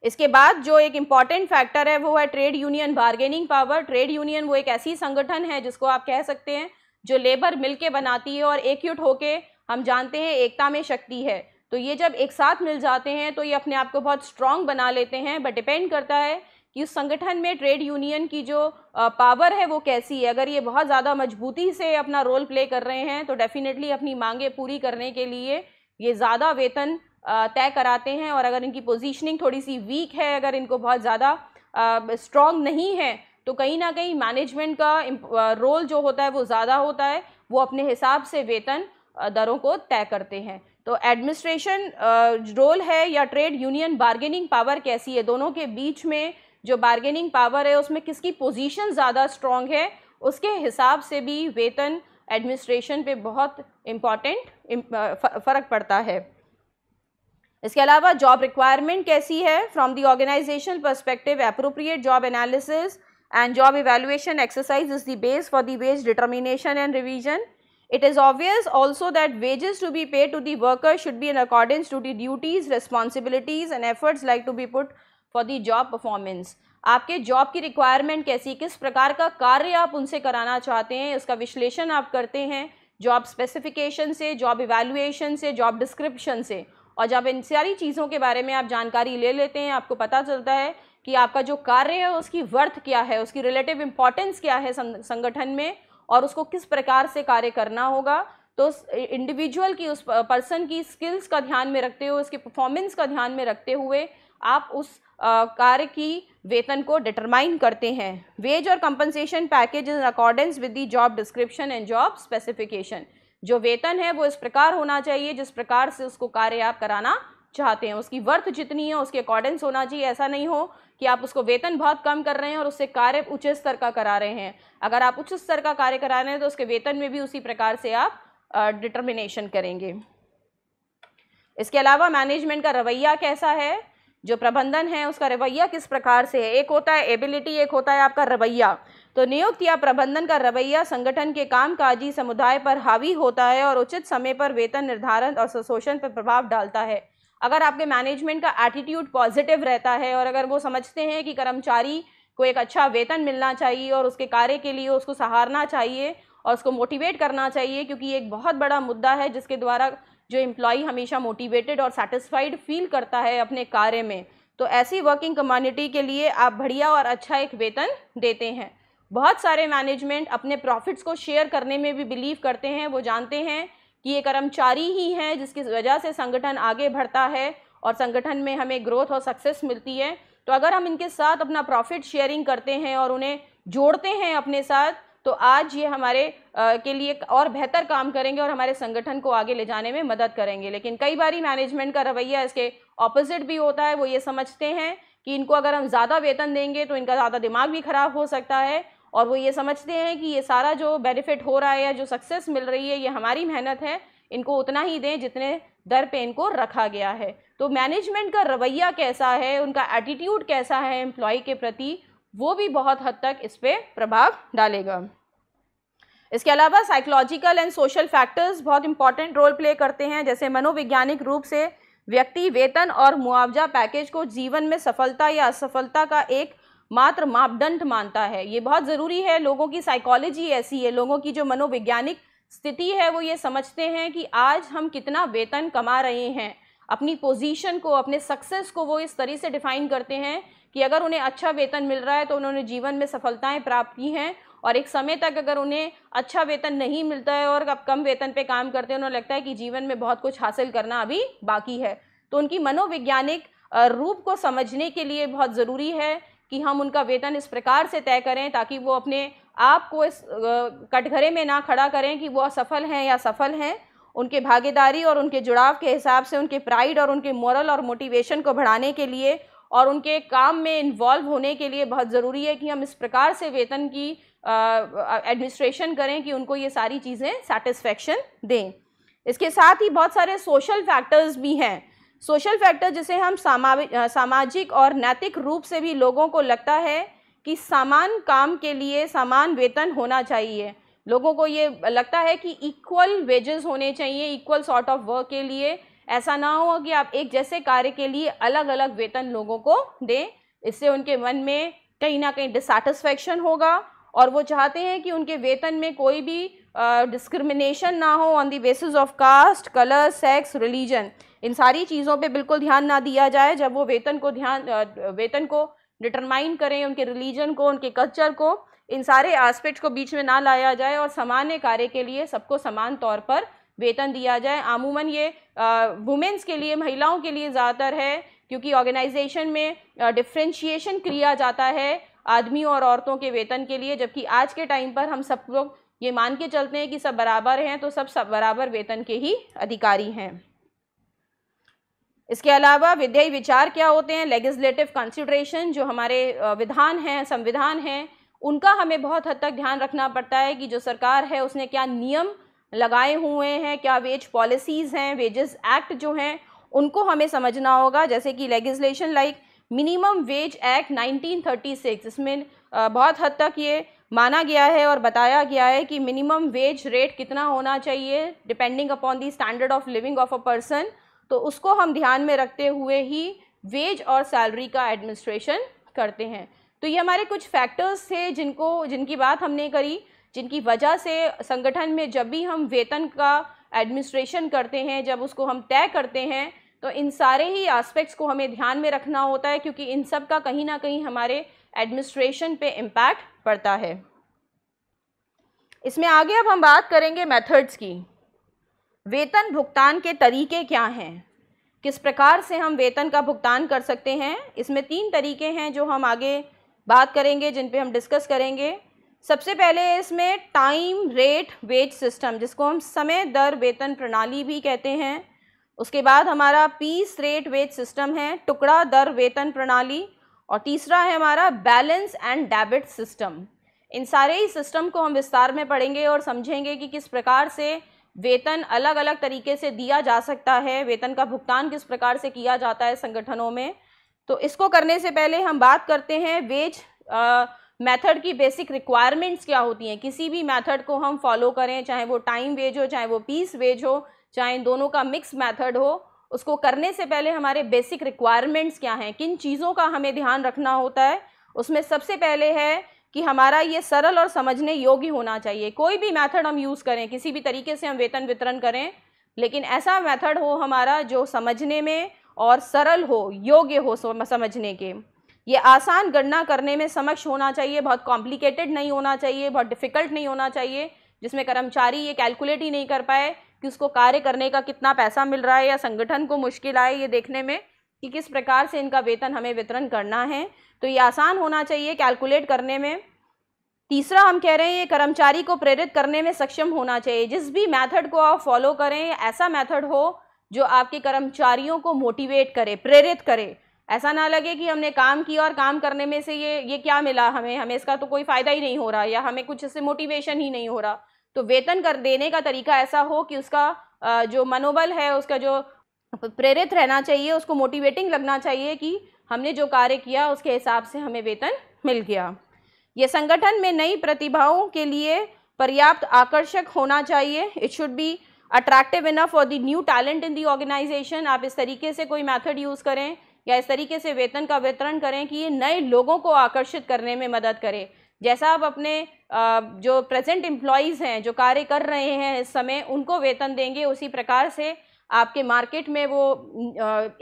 इसके बाद जो एक इम्पॉर्टेंट फैक्टर है वो है trade union bargaining power trade union वो एक ऐसी संगठन है जिसको आप कह सकते हैं जो लेबर मिलके बनाती है और एकजुट होके हम जानते हैं एकता में शक्ति है तो ये जब एक साथ मिल जाते हैं तो ये अपने आप को बहुत स्ट्रॉन्ग बना लेते हैं बट डिपेंड करता है कि उस संगठन में ट्रेड यूनियन की जो पावर है वो कैसी है अगर ये बहुत ज़्यादा मजबूती से अपना रोल प्ले कर रहे हैं तो डेफ़िनेटली अपनी मांगें पूरी करने के लिए ये ज़्यादा वेतन तय कराते हैं और अगर इनकी पोजीशनिंग थोड़ी सी वीक है अगर इनको बहुत ज़्यादा स्ट्रॉन्ग नहीं है तो कहीं ना कहीं मैनेजमेंट का रोल जो होता है वो ज़्यादा होता है वो अपने हिसाब से वेतन दरों को तय करते हैं तो एडमिनिस्ट्रेशन रोल uh, है या ट्रेड यूनियन बार्गेनिंग पावर कैसी है दोनों के बीच में जो बार्गेनिंग पावर है उसमें किसकी पोजीशन ज़्यादा स्ट्रॉन्ग है उसके हिसाब से भी वेतन एडमिनिस्ट्रेशन पे बहुत इम्पॉर्टेंट uh, फ़र्क पड़ता है इसके अलावा जॉब रिक्वायरमेंट कैसी है from the organisation perspective appropriate job analysis and job evaluation exercise is the base for the wage determination and revision It is obvious also that wages to be paid to the worker should be in accordance to the duties, responsibilities and efforts like to be put for the job performance. आपके job की requirement कैसी किस प्रकार का कार्य आप उनसे कराना चाहते हैं उसका विश्लेषण आप करते हैं जॉब स्पेसिफिकेशन से जॉब इवेल्यूएशन से जॉब डिस्क्रिप्शन से और जब इन सारी चीज़ों के बारे में आप जानकारी ले लेते हैं आपको पता चलता है कि आपका जो कार्य है उसकी वर्थ क्या है उसकी रिलेटिव इम्पॉर्टेंस क्या है संगठन में और उसको किस प्रकार से कार्य करना होगा तो इंडिविजुअल की उस पर्सन की स्किल्स का ध्यान में रखते हुए उसकी परफॉर्मेंस का ध्यान में रखते हुए आप उस कार्य की वेतन को डिटरमाइन करते हैं वेज और compensation package in accordance with the job description and job specification जो वेतन है वो इस प्रकार होना चाहिए जिस प्रकार से उसको कार्य आप कराना चाहते हैं उसकी वर्थ जितनी है उसके अकॉर्डेंस होना चाहिए ऐसा नहीं हो कि आप उसको वेतन बहुत कम कर रहे हैं और उससे कार्य उच्च स्तर का करा रहे हैं अगर आप उच्च स्तर का कार्य करा रहे हैं तो उसके वेतन में भी उसी प्रकार से आप डिटर्मिनेशन करेंगे इसके अलावा मैनेजमेंट का रवैया कैसा है जो प्रबंधन है उसका रवैया किस प्रकार से है एक होता है एबिलिटी एक होता है आपका रवैया तो नियुक्त या प्रबंधन का रवैया संगठन के कामकाजी समुदाय पर हावी होता है और उचित समय पर वेतन निर्धारण और शोषण पर प्रभाव डालता है अगर आपके मैनेजमेंट का एटीट्यूड पॉजिटिव रहता है और अगर वो समझते हैं कि कर्मचारी को एक अच्छा वेतन मिलना चाहिए और उसके कार्य के लिए उसको सहारना चाहिए और उसको मोटिवेट करना चाहिए क्योंकि एक बहुत बड़ा मुद्दा है जिसके द्वारा जो एम्प्लॉई हमेशा मोटिवेटेड और सेटिस्फाइड फील करता है अपने कार्य में तो ऐसी वर्किंग कम्युनिटी के लिए आप बढ़िया और अच्छा एक वेतन देते हैं बहुत सारे मैनेजमेंट अपने प्रॉफिट्स को शेयर करने में भी बिलीव करते हैं वो जानते हैं कि ये कर्मचारी ही हैं जिसकी वजह से संगठन आगे बढ़ता है और संगठन में हमें ग्रोथ और सक्सेस मिलती है तो अगर हम इनके साथ अपना प्रॉफिट शेयरिंग करते हैं और उन्हें जोड़ते हैं अपने साथ तो आज ये हमारे आ, के लिए और बेहतर काम करेंगे और हमारे संगठन को आगे ले जाने में मदद करेंगे लेकिन कई बार मैनेजमेंट का रवैया इसके ऑपोजिट भी होता है वो ये समझते हैं कि इनको अगर हम ज़्यादा वेतन देंगे तो इनका ज़्यादा दिमाग भी ख़राब हो सकता है और वो ये समझते हैं कि ये सारा जो बेनिफिट हो रहा है या जो सक्सेस मिल रही है ये हमारी मेहनत है इनको उतना ही दें जितने दर पे इनको रखा गया है तो मैनेजमेंट का रवैया कैसा है उनका एटीट्यूड कैसा है एम्प्लॉय के प्रति वो भी बहुत हद तक इस पर प्रभाव डालेगा इसके अलावा साइकोलॉजिकल एंड सोशल फैक्टर्स बहुत इंपॉर्टेंट रोल प्ले करते हैं जैसे मनोवैज्ञानिक रूप से व्यक्ति वेतन और मुआवजा पैकेज को जीवन में सफलता या असफलता का एक मात्र मापदंड मानता है ये बहुत ज़रूरी है लोगों की साइकोलॉजी ऐसी है लोगों की जो मनोवैज्ञानिक स्थिति है वो ये समझते हैं कि आज हम कितना वेतन कमा रहे हैं अपनी पोजीशन को अपने सक्सेस को वो इस तरह से डिफ़ाइन करते हैं कि अगर उन्हें अच्छा वेतन मिल रहा है तो उन्होंने जीवन में सफलताएं प्राप्त की हैं और एक समय तक अगर उन्हें अच्छा वेतन नहीं मिलता है और अब कम वेतन पे काम करते हैं उन्हें लगता है कि जीवन में बहुत कुछ हासिल करना अभी बाकी है तो उनकी मनोवैज्ञानिक रूप को समझने के लिए बहुत ज़रूरी है कि हम उनका वेतन इस प्रकार से तय करें ताकि वो अपने आप को इस कटघरे में ना खड़ा करें कि वो असफल हैं या सफल हैं उनके भागीदारी और उनके जुड़ाव के हिसाब से उनके प्राइड और उनके मॉरल और मोटिवेशन को बढ़ाने के लिए और उनके काम में इन्वॉल्व होने के लिए बहुत ज़रूरी है कि हम इस प्रकार से वेतन की एडमिनिस्ट्रेशन करें कि उनको ये सारी चीज़ें सेटिस्फेक्शन दें इसके साथ ही बहुत सारे सोशल फैक्टर्स भी हैं सोशल फैक्टर जिसे हम सामाजिक और नैतिक रूप से भी लोगों को लगता है कि समान काम के लिए समान वेतन होना चाहिए लोगों को ये लगता है कि इक्वल वेजेस होने चाहिए इक्वल सॉर्ट ऑफ वर्क के लिए ऐसा ना हो कि आप एक जैसे कार्य के लिए अलग अलग वेतन लोगों को दें इससे उनके मन में कहीं ना कहीं डिसटिस्फैक्शन होगा और वो चाहते हैं कि उनके वेतन में कोई भी डिस्क्रिमिनेशन uh, ना हो on the basis of caste colour sex religion इन सारी चीज़ों पे बिल्कुल ध्यान ना दिया जाए जब वो वेतन को ध्यान वेतन को डिटरमाइन करें उनके रिलीजन को उनके कल्चर को इन सारे आस्पेक्ट को बीच में ना लाया जाए और सामान्य कार्य के लिए सबको समान तौर पर वेतन दिया जाए अमूमन ये वुमेंस के लिए महिलाओं के लिए ज़्यादातर है क्योंकि ऑर्गेनाइजेशन में डिफ्रेंशिएशन किया जाता है आदमियों और औरतों के वेतन के लिए जबकि आज के टाइम पर हम सब लोग ये मान के चलते हैं कि सब बराबर हैं तो सब सब बराबर वेतन के ही अधिकारी हैं इसके अलावा विधेयी विचार क्या होते हैं लेगिस्लेटिव कंसिड्रेशन जो हमारे विधान हैं संविधान हैं उनका हमें बहुत हद तक ध्यान रखना पड़ता है कि जो सरकार है उसने क्या नियम लगाए हुए हैं क्या वेज पॉलिसीज़ हैं वेजेस एक्ट जो हैं उनको हमें समझना होगा जैसे कि legislation like minimum wage act 1936 इसमें बहुत हद तक ये माना गया है और बताया गया है कि मिनिमम वेज रेट कितना होना चाहिए depending upon the standard of living of a person तो उसको हम ध्यान में रखते हुए ही वेज और सैलरी का एडमिनिस्ट्रेशन करते हैं तो ये हमारे कुछ फैक्टर्स थे जिनको जिनकी बात हमने करी जिनकी वजह से संगठन में जब भी हम वेतन का एडमिनिस्ट्रेशन करते हैं जब उसको हम तय करते हैं तो इन सारे ही एस्पेक्ट्स को हमें ध्यान में रखना होता है क्योंकि इन सब का कहीं ना कहीं हमारे एडमिनिस्ट्रेशन पे इम्पैक्ट पड़ता है इसमें आगे अब हम बात करेंगे मेथड्स की वेतन भुगतान के तरीके क्या हैं किस प्रकार से हम वेतन का भुगतान कर सकते हैं इसमें तीन तरीके हैं जो हम आगे बात करेंगे जिन पे हम डिस्कस करेंगे सबसे पहले इसमें टाइम रेट वेज सिस्टम जिसको हम समय दर वेतन प्रणाली भी कहते हैं उसके बाद हमारा पीस रेट वेज सिस्टम है टुकड़ा दर वेतन प्रणाली और तीसरा है हमारा बैलेंस एंड डेबिट सिस्टम इन सारे ही सिस्टम को हम विस्तार में पढ़ेंगे और समझेंगे कि किस प्रकार से वेतन अलग अलग तरीके से दिया जा सकता है वेतन का भुगतान किस प्रकार से किया जाता है संगठनों में तो इसको करने से पहले हम बात करते हैं वेज मेथड की बेसिक रिक्वायरमेंट्स क्या होती हैं किसी भी मेथड को हम फॉलो करें चाहे वो टाइम वेज हो चाहे वो पीस वेज हो चाहे दोनों का मिक्स मेथड हो उसको करने से पहले हमारे बेसिक रिक्वायरमेंट्स क्या हैं किन चीज़ों का हमें ध्यान रखना होता है उसमें सबसे पहले है कि हमारा ये सरल और समझने योग्य होना चाहिए कोई भी मेथड हम यूज़ करें किसी भी तरीके से हम वेतन वितरण करें लेकिन ऐसा मेथड हो हमारा जो समझने में और सरल हो योग्य हो समझने के ये आसान गणना करने में समक्ष होना चाहिए बहुत कॉम्प्लिकेटेड नहीं होना चाहिए बहुत डिफ़िकल्ट नहीं होना चाहिए जिसमें कर्मचारी ये कैलकुलेट ही नहीं कर पाए कि उसको कार्य करने का कितना पैसा मिल रहा है या संगठन को मुश्किल आए ये देखने में कि किस प्रकार से इनका वेतन हमें वितरण करना है तो ये आसान होना चाहिए कैलकुलेट करने में तीसरा हम कह रहे हैं ये कर्मचारी को प्रेरित करने में सक्षम होना चाहिए जिस भी मेथड को आप फॉलो करें ऐसा मेथड हो जो आपके कर्मचारियों को मोटिवेट करे प्रेरित करे ऐसा ना लगे कि हमने काम किया और काम करने में से ये ये क्या मिला हमें हमें इसका तो कोई फ़ायदा ही नहीं हो रहा या हमें कुछ इससे मोटिवेशन ही नहीं हो रहा तो वेतन कर देने का तरीका ऐसा हो कि उसका जो मनोबल है उसका जो प्रेरित रहना चाहिए उसको मोटिवेटिंग लगना चाहिए कि हमने जो कार्य किया उसके हिसाब से हमें वेतन मिल गया ये संगठन में नई प्रतिभाओं के लिए पर्याप्त आकर्षक होना चाहिए it should be attractive enough for the new talent in the organisation आप इस तरीके से कोई मेथड यूज़ करें या इस तरीके से वेतन का वितरण करें कि ये नए लोगों को आकर्षित करने में मदद करे जैसा आप अपने जो प्रेजेंट एम्प्लॉयज़ हैं जो कार्य कर रहे हैं इस समय उनको वेतन देंगे उसी प्रकार से आपके मार्केट में वो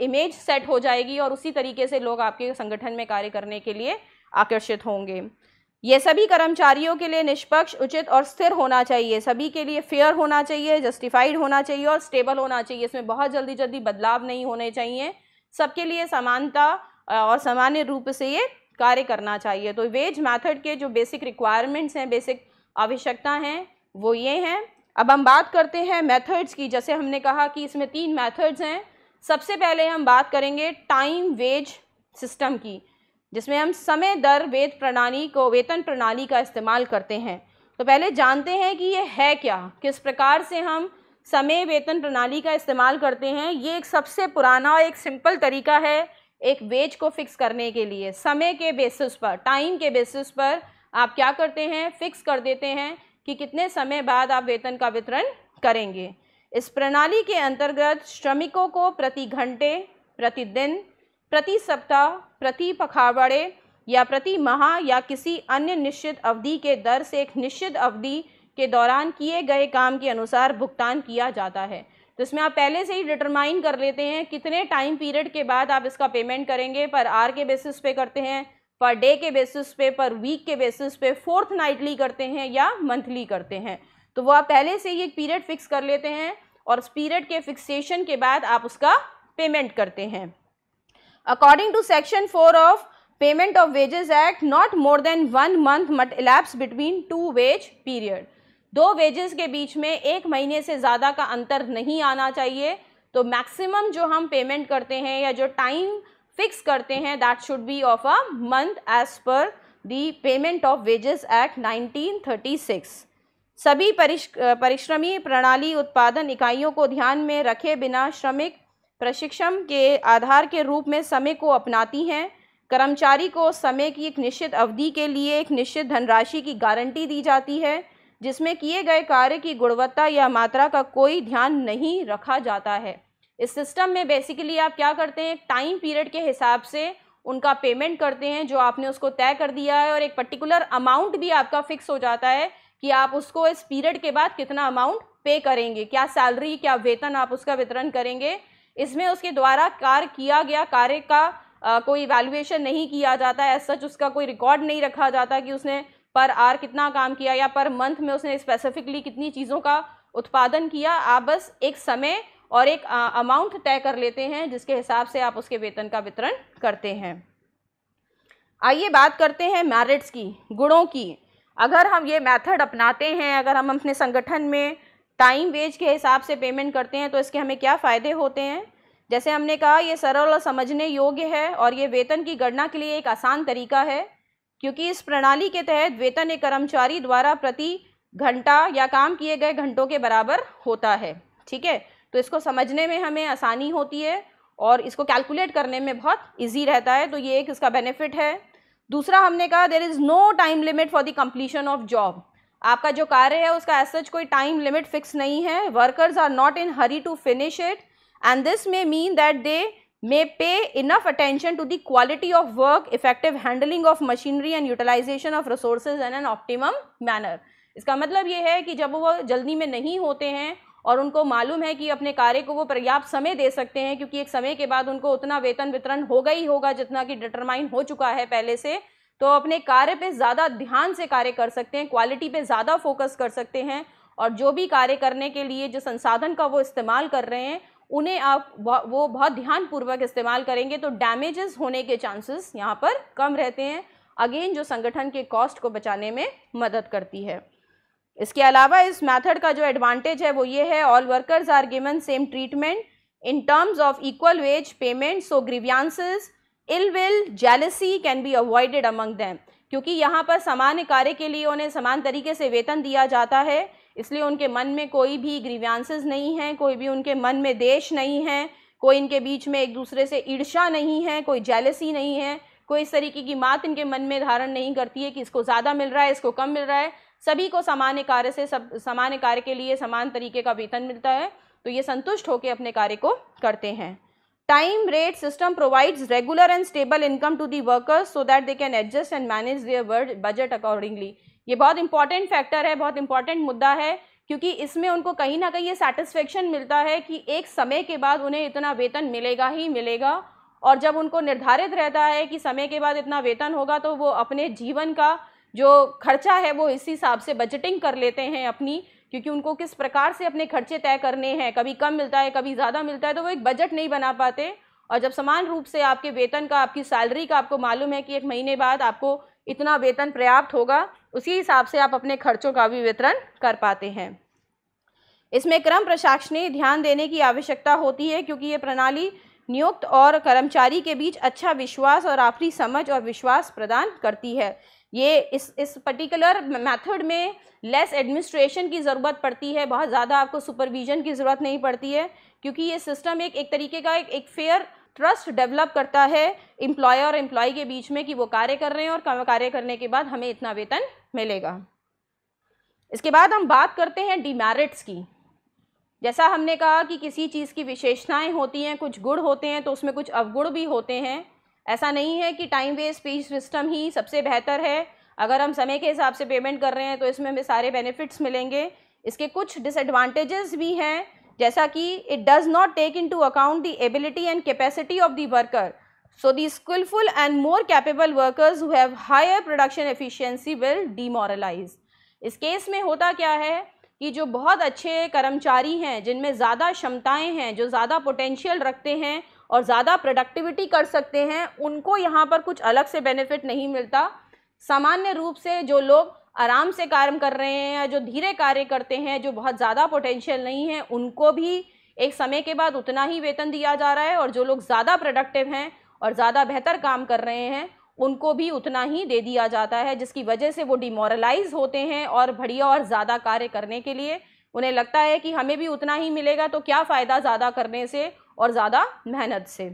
इमेज सेट हो जाएगी और उसी तरीके से लोग आपके संगठन में कार्य करने के लिए आकर्षित होंगे ये सभी कर्मचारियों के लिए निष्पक्ष उचित और स्थिर होना चाहिए सभी के लिए फेयर होना चाहिए जस्टिफाइड होना चाहिए और स्टेबल होना चाहिए इसमें बहुत जल्दी जल्दी बदलाव नहीं होने चाहिए सबके लिए समानता और सामान्य रूप से ये कार्य करना चाहिए तो वेज मैथड के जो बेसिक रिक्वायरमेंट्स हैं बेसिक आवश्यकता हैं वो ये हैं अब हम बात करते हैं मेथड्स की जैसे हमने कहा कि इसमें तीन मेथड्स हैं सबसे पहले हम बात करेंगे टाइम वेज सिस्टम की जिसमें हम समय दर वेत प्रणाली को वेतन प्रणाली का इस्तेमाल करते हैं तो पहले जानते हैं कि ये है क्या किस प्रकार से हम समय वेतन प्रणाली का इस्तेमाल करते हैं ये एक सबसे पुराना और एक सिंपल तरीका है एक वेज को फिक्स करने के लिए समय के बेसिस पर टाइम के बेसिस पर आप क्या करते हैं फिक्स कर देते हैं कि कितने समय बाद आप वेतन का वितरण करेंगे इस प्रणाली के अंतर्गत श्रमिकों को प्रति घंटे प्रतिदिन प्रति सप्ताह प्रति पखावड़े या प्रति माह या किसी अन्य निश्चित अवधि के दर से एक निश्चित अवधि के दौरान किए गए काम के अनुसार भुगतान किया जाता है तो इसमें आप पहले से ही डिटरमाइन कर लेते हैं कितने टाइम पीरियड के बाद आप इसका पेमेंट करेंगे पर आर के बेसिस पे करते हैं पर डे के बेसिस पे पर वीक के बेसिस पे फोर्थ नाइटली करते हैं या मंथली करते हैं तो वो आप पहले से ही एक पीरियड फिक्स कर लेते हैं और उस पीरियड के फिक्सेशन के बाद आप उसका पेमेंट करते हैं according to section four of payment of wages act not more than one month must elapse between two wage period दो वेजेस के बीच में एक महीने से ज़्यादा का अंतर नहीं आना चाहिए तो मैक्सिमम जो हम पेमेंट करते हैं या जो टाइम फिक्स करते हैं that should be of a month as per the payment of wages act 1936 सभी परिश परिश्रमी प्रणाली उत्पादन इकाइयों को ध्यान में रखे बिना श्रमिक प्रशिक्षण के आधार के रूप में समय को अपनाती हैं कर्मचारी को समय की एक निश्चित अवधि के लिए एक निश्चित धनराशि की गारंटी दी जाती है जिसमें किए गए कार्य की गुणवत्ता या मात्रा का कोई ध्यान नहीं रखा जाता है इस सिस्टम में बेसिकली आप क्या करते हैं टाइम पीरियड के हिसाब से उनका पेमेंट करते हैं जो आपने उसको तय कर दिया है और एक पर्टिकुलर अमाउंट भी आपका फिक्स हो जाता है कि आप उसको इस पीरियड के बाद कितना अमाउंट पे करेंगे क्या सैलरी क्या वेतन आप उसका वितरण करेंगे इसमें उसके द्वारा कार्य किया गया कार्य का आ, कोई वैल्यूएशन नहीं किया जाता है सच उसका कोई रिकॉर्ड नहीं रखा जाता कि उसने पर आर कितना काम किया या पर मंथ में उसने स्पेसिफिकली कितनी चीज़ों का उत्पादन किया आप बस एक समय और एक अमाउंट तय कर लेते हैं जिसके हिसाब से आप उसके वेतन का वितरण करते हैं आइए बात करते हैं मैरिट्स की गुणों की अगर हम ये मेथड अपनाते हैं अगर हम अपने संगठन में टाइम वेज के हिसाब से पेमेंट करते हैं तो इसके हमें क्या फ़ायदे होते हैं जैसे हमने कहा ये सरल और समझने योग्य है और ये वेतन की गणना के लिए एक आसान तरीका है क्योंकि इस प्रणाली के तहत वेतन एक कर्मचारी द्वारा प्रति घंटा या काम किए गए घंटों के बराबर होता है ठीक है तो इसको समझने में हमें आसानी होती है और इसको कैलकुलेट करने में बहुत ईजी रहता है तो ये एक इसका बेनिफिट है दूसरा हमने कहा there is no time limit for the completion of job आपका जो कार्य है उसका एज सच कोई टाइम लिमिट फिक्स नहीं है workers are not in hurry to finish it and this may mean that they may pay enough attention to the quality of work effective handling of machinery and utilisation of resources in an optimum manner इसका मतलब ये है कि जब वो जल्दी में नहीं होते हैं और उनको मालूम है कि अपने कार्य को वो पर्याप्त समय दे सकते हैं क्योंकि एक समय के बाद उनको उतना वेतन वितरण होगा ही होगा जितना कि डिटरमाइन हो चुका है पहले से तो अपने कार्य पे ज़्यादा ध्यान से कार्य कर सकते हैं क्वालिटी पे ज़्यादा फोकस कर सकते हैं और जो भी कार्य करने के लिए जो संसाधन का वो इस्तेमाल कर रहे हैं उन्हें आप वो बहुत ध्यानपूर्वक इस्तेमाल करेंगे तो डैमेजेस होने के चांसेस यहाँ पर कम रहते हैं अगेन जो संगठन के कॉस्ट को बचाने में मदद करती है इसके अलावा इस मेथड का जो एडवांटेज है वो ये है all workers are given same treatment in terms of equal wage payment so grievances ill will jealousy can be avoided among them क्योंकि यहाँ पर सामान्य कार्य के लिए उन्हें समान तरीके से वेतन दिया जाता है इसलिए उनके मन में कोई भी ग्रीवियांसेस नहीं है कोई भी उनके मन में देश नहीं है कोई इनके बीच में एक दूसरे से ईर्षा नहीं है कोई जेलसी नहीं है कोई इस तरीके की बात इनके मन में धारण नहीं करती है कि इसको ज़्यादा मिल रहा है इसको कम मिल रहा है सभी को सामान्य कार्य से सब सामान्य कार्य के लिए समान तरीके का वेतन मिलता है तो ये संतुष्ट होकर अपने कार्य को करते हैं time rate system provides regular and stable income to the workers so that they can adjust and manage their budget accordingly ये बहुत इंपॉर्टेंट फैक्टर है बहुत इंपॉर्टेंट मुद्दा है क्योंकि इसमें उनको कहीं ना कहीं ये सेटिस्फेक्शन मिलता है कि एक समय के बाद उन्हें इतना वेतन मिलेगा ही मिलेगा और जब उनको निर्धारित रहता है कि समय के बाद इतना वेतन होगा तो वो अपने जीवन का जो खर्चा है वो इस हिसाब से बजटिंग कर लेते हैं अपनी क्योंकि उनको किस प्रकार से अपने खर्चे तय करने हैं कभी कम मिलता है कभी ज़्यादा मिलता है तो वो एक बजट नहीं बना पाते और जब समान रूप से आपके वेतन का आपकी सैलरी का आपको मालूम है कि एक महीने बाद आपको इतना वेतन पर्याप्त होगा उसी हिसाब से आप अपने खर्चों का भी वितरण कर पाते हैं इसमें क्रम प्रशासनिक ध्यान देने की आवश्यकता होती है क्योंकि ये प्रणाली नियुक्त और कर्मचारी के बीच अच्छा विश्वास और आखिरी समझ और विश्वास प्रदान करती है ये इस इस पर्टिकुलर मेथड में लेस एडमिनिस्ट्रेशन की ज़रूरत पड़ती है बहुत ज़्यादा आपको सुपरविजन की ज़रूरत नहीं पड़ती है क्योंकि ये सिस्टम एक एक तरीके का एक, एक फेयर ट्रस्ट डेवलप करता है एम्प्लॉयर और एम्प्लॉय के बीच में कि वो कार्य कर रहे हैं और कार्य करने के बाद हमें इतना वेतन मिलेगा इसके बाद हम बात करते हैं डिमेरिट्स की जैसा हमने कहा कि किसी चीज़ की विशेषताएं होती हैं कुछ गुण होते हैं तो उसमें कुछ अवगुण भी होते हैं ऐसा नहीं है कि टाइम वेस्ट पे सिस्टम ही सबसे बेहतर है अगर हम समय के हिसाब से पेमेंट कर रहे हैं तो इसमें हमें सारे बेनिफिट्स मिलेंगे इसके कुछ डिसएडवांटेजेस भी हैं जैसा कि it does not take into account the ability and capacity of the worker so the skilful and more capable workers who have higher production efficiency will demoralise इस केस में होता क्या है कि जो बहुत अच्छे कर्मचारी हैं जिनमें ज़्यादा क्षमताएं हैं जो ज़्यादा पोटेंशियल रखते हैं और ज़्यादा प्रोडक्टिविटी कर सकते हैं उनको यहाँ पर कुछ अलग से बेनिफिट नहीं मिलता सामान्य रूप से जो लोग आराम से कार्य कर रहे हैं या जो धीरे कार्य करते हैं जो बहुत ज़्यादा पोटेंशियल नहीं है उनको भी एक समय के बाद उतना ही वेतन दिया जा रहा है और जो लोग ज़्यादा प्रोडक्टिव हैं और ज़्यादा बेहतर काम कर रहे हैं उनको भी उतना ही दे दिया जाता है जिसकी वजह से वो डिमोरलाइज होते हैं और बढ़िया और ज़्यादा कार्य करने के लिए उन्हें लगता है कि हमें भी उतना ही मिलेगा तो क्या फ़ायदा ज़्यादा करने से और ज़्यादा मेहनत से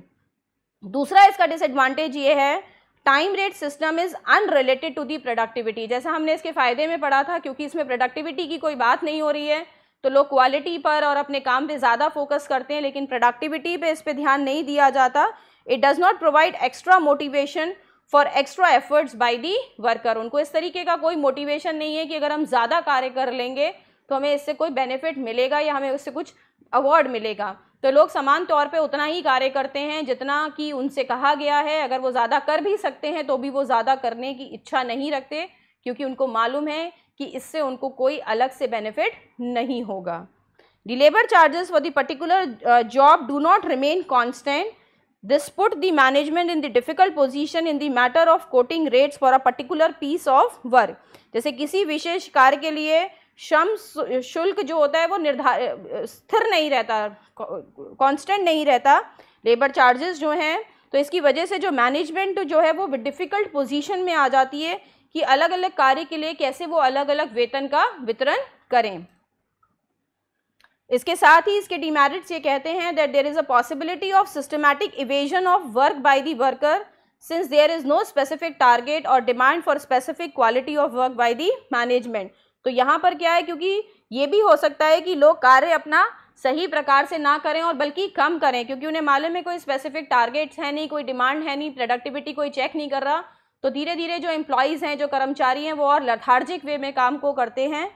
दूसरा इसका डिसएडवांटेज ये है time rate system is unrelated to the productivity जैसा हमने इसके फ़ायदे में पढ़ा था क्योंकि इसमें प्रोडक्टिविटी की कोई बात नहीं हो रही है तो लोग क्वालिटी पर और अपने काम पे ज़्यादा फोकस करते हैं लेकिन प्रोडक्टिविटी पे इस पर ध्यान नहीं दिया जाता it does not provide extra motivation for extra efforts by the worker उनको इस तरीके का कोई मोटिवेशन नहीं है कि अगर हम ज़्यादा कार्य कर लेंगे तो हमें इससे कोई बेनिफिट मिलेगा या हमें उससे कुछ अवार्ड मिलेगा तो लोग समान तौर पे उतना ही कार्य करते हैं जितना कि उनसे कहा गया है अगर वो ज़्यादा कर भी सकते हैं तो भी वो ज़्यादा करने की इच्छा नहीं रखते क्योंकि उनको मालूम है कि इससे उनको कोई अलग से बेनिफिट नहीं होगा the labour charges for the particular job do not remain constant this put the management in the difficult position in the matter of quoting rates for a particular piece of work जैसे किसी विशेष कार्य के लिए श्रम शुल्क जो होता है वो निर्धारित स्थिर नहीं रहता कांस्टेंट नहीं रहता लेबर चार्जेस जो हैं तो इसकी वजह से जो मैनेजमेंट जो है वो डिफ़िकल्ट पोजीशन में आ जाती है कि अलग अलग कार्य के लिए कैसे वो अलग अलग वेतन का वितरण करें इसके साथ ही इसके डिमेरिट्स ये कहते हैं that there is a possibility of systematic evasion of work by the worker since there is no specific target और demand for specific quality of work by the management तो यहाँ पर क्या है क्योंकि ये भी हो सकता है कि लोग कार्य अपना सही प्रकार से ना करें और बल्कि कम करें क्योंकि उन्हें मालूम है कोई स्पेसिफिक टारगेट्स है नहीं कोई डिमांड है नहीं प्रोडक्टिविटी कोई चेक नहीं कर रहा तो धीरे धीरे जो एम्प्लॉयज़ हैं जो कर्मचारी हैं वो और लथार्जिक वे में काम को करते हैं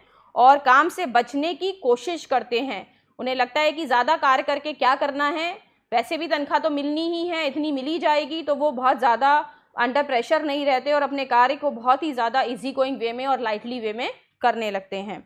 और काम से बचने की कोशिश करते हैं उन्हें लगता है कि ज़्यादा कार्य करके क्या करना है वैसे भी तनख्वाह तो मिलनी ही है इतनी मिली जाएगी तो वो बहुत ज़्यादा अंडर प्रेशर नहीं रहते और अपने कार्य को बहुत ही ज़्यादा इजी गोइंग वे में और लाइटली वे में करने लगते हैं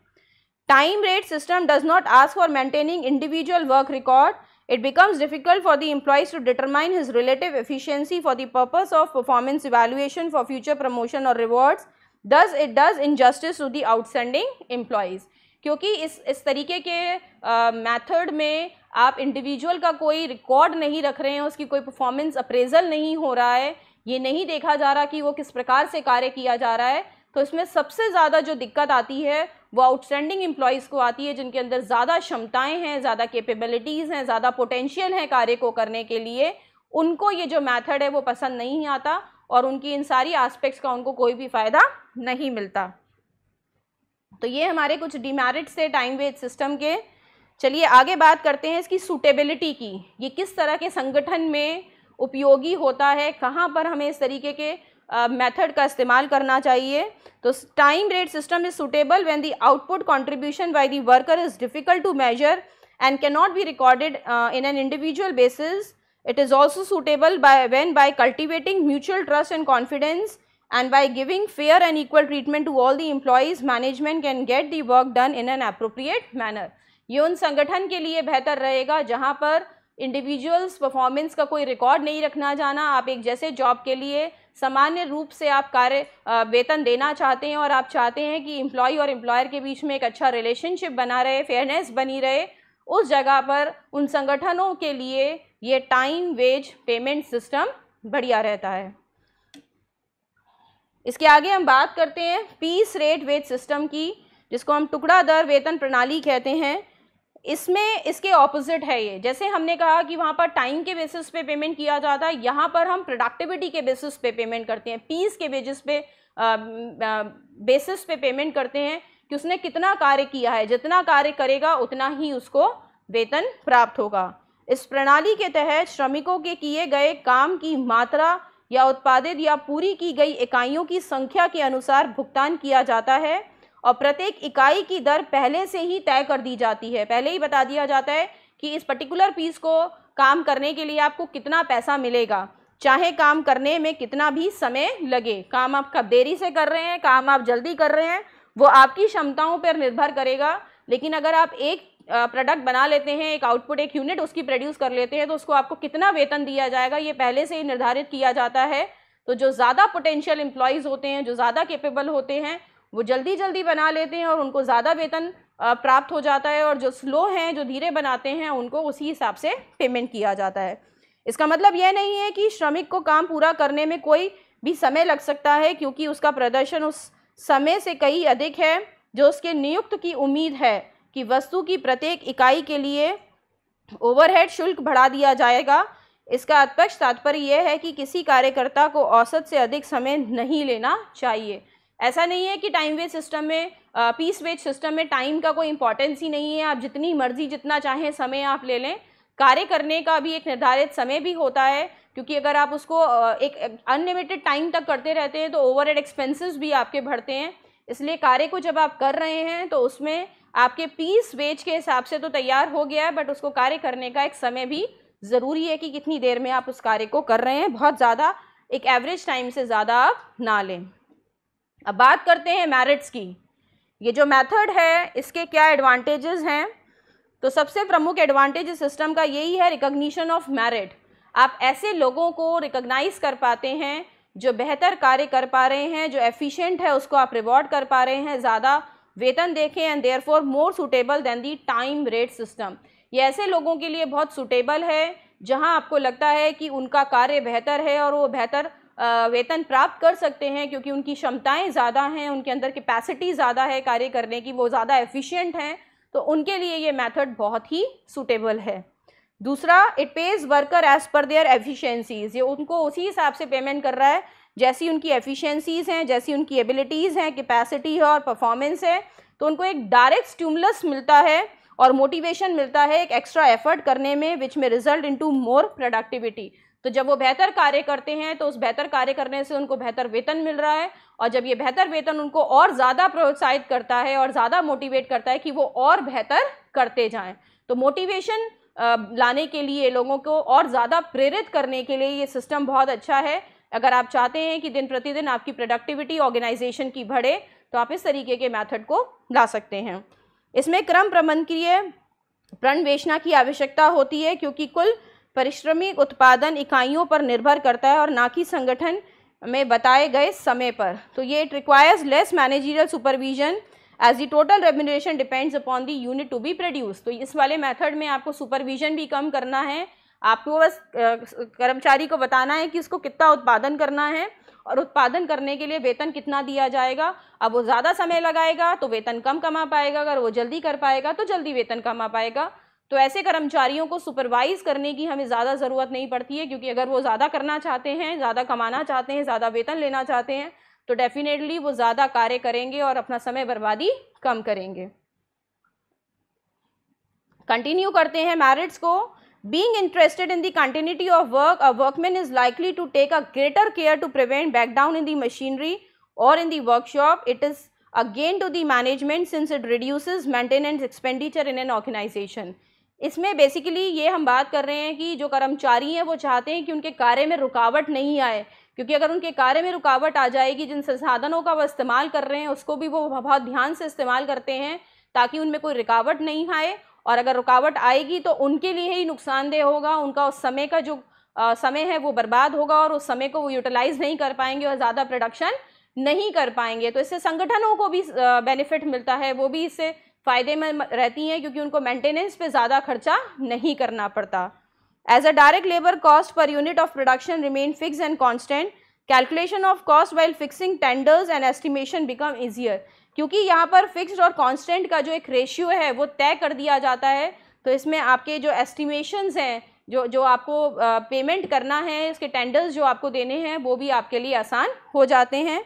time rate system does not ask for maintaining individual work record it becomes difficult for the employees to determine his relative efficiency for the purpose of performance evaluation for future promotion और rewards does it does injustice to the outstanding employees क्योंकि इस इस तरीके के method uh, में आप individual का कोई रिकॉर्ड नहीं रख रहे हैं उसकी कोई परफॉर्मेंस अप्रेजल नहीं हो रहा है ये नहीं देखा जा रहा कि वो किस प्रकार से कार्य किया जा रहा है तो इसमें सबसे ज़्यादा जो दिक्कत आती है वो आउटस्टैंडिंग एम्प्लॉयज़ को आती है जिनके अंदर ज़्यादा क्षमताएं हैं ज़्यादा कैपेबिलिटीज़ हैं ज़्यादा पोटेंशियल हैं कार्य को करने के लिए उनको ये जो मैथड है वो पसंद नहीं आता और उनकी इन सारी आस्पेक्ट्स का उनको कोई भी फ़ायदा नहीं मिलता तो ये हमारे कुछ डिमेरिट्स थे टाइम वेज सिस्टम के चलिए आगे बात करते हैं इसकी सूटेबिलिटी की ये किस तरह के संगठन में उपयोगी होता है कहाँ पर हमें इस तरीके के मेथड का इस्तेमाल करना चाहिए तो time rate system is suitable when the output contribution by the worker is difficult to measure and can not be recorded in an individual basis it is also suitable by when by cultivating mutual trust and confidence and by giving fair and equal treatment to all the employees management can get the work done in an appropriate manner ये उन संगठन के लिए बेहतर रहेगा जहाँ पर individuals performance का कोई रिकॉर्ड नहीं रखना जाना आप एक जैसे जॉब के लिए सामान्य रूप से आप कार्य वेतन देना चाहते हैं और आप चाहते हैं कि एम्प्लॉय और एम्प्लॉयर के बीच में एक अच्छा रिलेशनशिप बना रहे फेयरनेस बनी रहे उस जगह पर उन संगठनों के लिए ये टाइम वेज पेमेंट सिस्टम बढ़िया रहता है इसके आगे हम बात करते हैं पीस रेट वेज सिस्टम की जिसको हम टुकड़ा दर वेतन प्रणाली कहते हैं इसमें इसके ऑपोजिट है ये जैसे हमने कहा कि वहाँ पर टाइम के बेसिस पे पेमेंट किया जाता है यहाँ पर हम प्रोडक्टिविटी के बेसिस पे पेमेंट करते हैं पीस के बेसिस पे बेसिस पे पेमेंट करते हैं कि उसने कितना कार्य किया है जितना कार्य करेगा उतना ही उसको वेतन प्राप्त होगा इस प्रणाली के तहत श्रमिकों के किए गए काम की मात्रा या उत्पादित या पूरी की गई इकाइयों की संख्या के अनुसार भुगतान किया जाता है और प्रत्येक इकाई की दर पहले से ही तय कर दी जाती है पहले ही बता दिया जाता है कि इस पर्टिकुलर पीस को काम करने के लिए आपको कितना पैसा मिलेगा चाहे काम करने में कितना भी समय लगे काम आप कब देरी से कर रहे हैं काम आप जल्दी कर रहे हैं वो आपकी क्षमताओं पर निर्भर करेगा लेकिन अगर आप एक प्रोडक्ट बना लेते हैं एक आउटपुट एक यूनिट उसकी प्रोड्यूस कर लेते हैं तो उसको आपको कितना वेतन दिया जाएगा ये पहले से ही निर्धारित किया जाता है तो जो ज़्यादा पोटेंशियल एम्प्लॉयज़ होते हैं जो ज़्यादा केपेबल होते हैं वो जल्दी जल्दी बना लेते हैं और उनको ज़्यादा वेतन प्राप्त हो जाता है और जो स्लो हैं जो धीरे बनाते हैं उनको उसी हिसाब से पेमेंट किया जाता है इसका मतलब यह नहीं है कि श्रमिक को काम पूरा करने में कोई भी समय लग सकता है क्योंकि उसका प्रदर्शन उस समय से कई अधिक है जो उसके नियुक्त की उम्मीद है कि वस्तु की प्रत्येक इकाई के लिए ओवरहेड शुल्क बढ़ा दिया जाएगा इसका अत्यक्ष तात्पर्य यह है कि किसी कार्यकर्ता को औसत से अधिक समय नहीं लेना चाहिए ऐसा नहीं है कि टाइम वेज सिस्टम में पीस वेज सिस्टम में टाइम का कोई इंपॉर्टेंस ही नहीं है आप जितनी मर्जी जितना चाहें समय आप ले लें कार्य करने का भी एक निर्धारित समय भी होता है क्योंकि अगर आप उसको एक अनलिमिटेड टाइम तक करते रहते हैं तो ओवर हेड एक्सपेंसिस भी आपके बढ़ते हैं इसलिए कार्य को जब आप कर रहे हैं तो उसमें आपके पीस वेज के हिसाब से तो तैयार हो गया है बट उसको कार्य करने का एक समय भी ज़रूरी है कि कितनी देर में आप उस कार्य को कर रहे हैं बहुत ज़्यादा एक एवरेज टाइम से ज़्यादा आप ना लें अब बात करते हैं मेरिट्स की ये जो मेथड है इसके क्या एडवांटेजेस हैं तो सबसे प्रमुख एडवांटेज सिस्टम का यही है रिकॉग्निशन ऑफ मेरिट आप ऐसे लोगों को रिकॉग्नाइज कर पाते हैं जो बेहतर कार्य कर पा रहे हैं जो एफिशिएंट है उसको आप रिवॉर्ड कर पा रहे हैं ज़्यादा वेतन देखें and therefore more suitable than the time rate system ये ऐसे लोगों के लिए बहुत सुटेबल है जहाँ आपको लगता है कि उनका कार्य बेहतर है और वो बेहतर वेतन प्राप्त कर सकते हैं क्योंकि उनकी क्षमताएं ज़्यादा हैं उनके अंदर कैपेसिटी ज़्यादा है कार्य करने की वो ज़्यादा एफिशिएंट हैं तो उनके लिए ये मेथड बहुत ही सूटेबल है दूसरा it pays worker as per their efficiencies ये उनको उसी हिसाब से पेमेंट कर रहा है जैसी उनकी एफिशिएंसीज हैं जैसी उनकी एबिलिटीज़ हैं कैपेसिटी है और परफॉर्मेंस है तो उनको एक डायरेक्ट स्टूमलस मिलता है और मोटिवेशन मिलता है एक एक्स्ट्रा एफर्ट करने में विच में रिजल्ट इनटू मोर प्रोडक्टिविटी तो जब वो बेहतर कार्य करते हैं तो उस बेहतर कार्य करने से उनको बेहतर वेतन मिल रहा है और जब ये बेहतर वेतन उनको और ज़्यादा प्रोत्साहित करता है और ज़्यादा मोटिवेट करता है कि वो और बेहतर करते जाएं तो मोटिवेशन लाने के लिए लोगों को और ज़्यादा प्रेरित करने के लिए ये सिस्टम बहुत अच्छा है अगर आप चाहते हैं कि दिन प्रतिदिन आपकी प्रोडक्टिविटी ऑर्गेनाइजेशन की बढ़े तो आप इस तरीके के मेथड को ला सकते हैं इसमें क्रम प्रबंध के लिए प्रणवेशना की आवश्यकता होती है क्योंकि कुल परिश्रमिक उत्पादन इकाइयों पर निर्भर करता है और ना कि संगठन में बताए गए समय पर तो ये it requires less managerial supervision as the total remuneration depends upon the unit to be produce तो इस वाले मेथड में आपको सुपरविजन भी कम करना है आपको बस कर्मचारी को बताना है कि उसको कितना उत्पादन करना है और उत्पादन करने के लिए वेतन कितना दिया जाएगा अब वो ज़्यादा समय लगाएगा तो वेतन कम कमा पाएगा अगर वो जल्दी कर पाएगा तो जल्दी वेतन कमा पाएगा तो ऐसे कर्मचारियों को सुपरवाइज करने की हमें ज़्यादा ज़रूरत नहीं पड़ती है क्योंकि अगर वो ज़्यादा करना चाहते हैं ज़्यादा कमाना चाहते हैं ज़्यादा वेतन लेना चाहते हैं तो डेफिनेटली वो ज़्यादा कार्य करेंगे और अपना समय बर्बादी कम करेंगे कंटिन्यू करते हैं मैरिट्स को being interested in the continuity of work a workman is likely to take a greater care to prevent breakdown in the machinery और in the workshop it is again to the management since it reduce maintenance expenditure in an organisation इसमें basically ये हम बात कर रहे हैं कि जो कर्मचारी हैं वो चाहते हैं कि उनके कार्य में रुकावट नहीं आए क्योंकि अगर उनके कार्य में रुकावट आ जाएगी जिन संसाधनों का वो इस्तेमाल कर रहे हैं उसको भी वो बहुत ध्यान से इस्तेमाल करते हैं ताकि उनमें कोई रुकावट नहीं आए और अगर रुकावट आएगी तो उनके लिए ही नुकसानदेह होगा उनका उस समय का जो आ, समय है वो बर्बाद होगा और उस समय को वो यूटिलाइज़ नहीं कर पाएंगे और ज़्यादा प्रोडक्शन नहीं कर पाएंगे तो इससे संगठनों को भी बेनिफिट मिलता है वो भी इससे फ़ायदेमंद रहती हैं क्योंकि उनको मेंटेनेंस पे ज़्यादा खर्चा नहीं करना पड़ता as a direct labour cost per unit of production remain fix and constant calculation of cost while fixing tenders and estimation become easier क्योंकि यहाँ पर फिक्स और कॉन्स्टेंट का जो एक रेशियो है वो तय कर दिया जाता है तो इसमें आपके जो एस्टिमेशन हैं जो जो आपको पेमेंट करना है इसके टेंडर्स जो आपको देने हैं वो भी आपके लिए आसान हो जाते हैं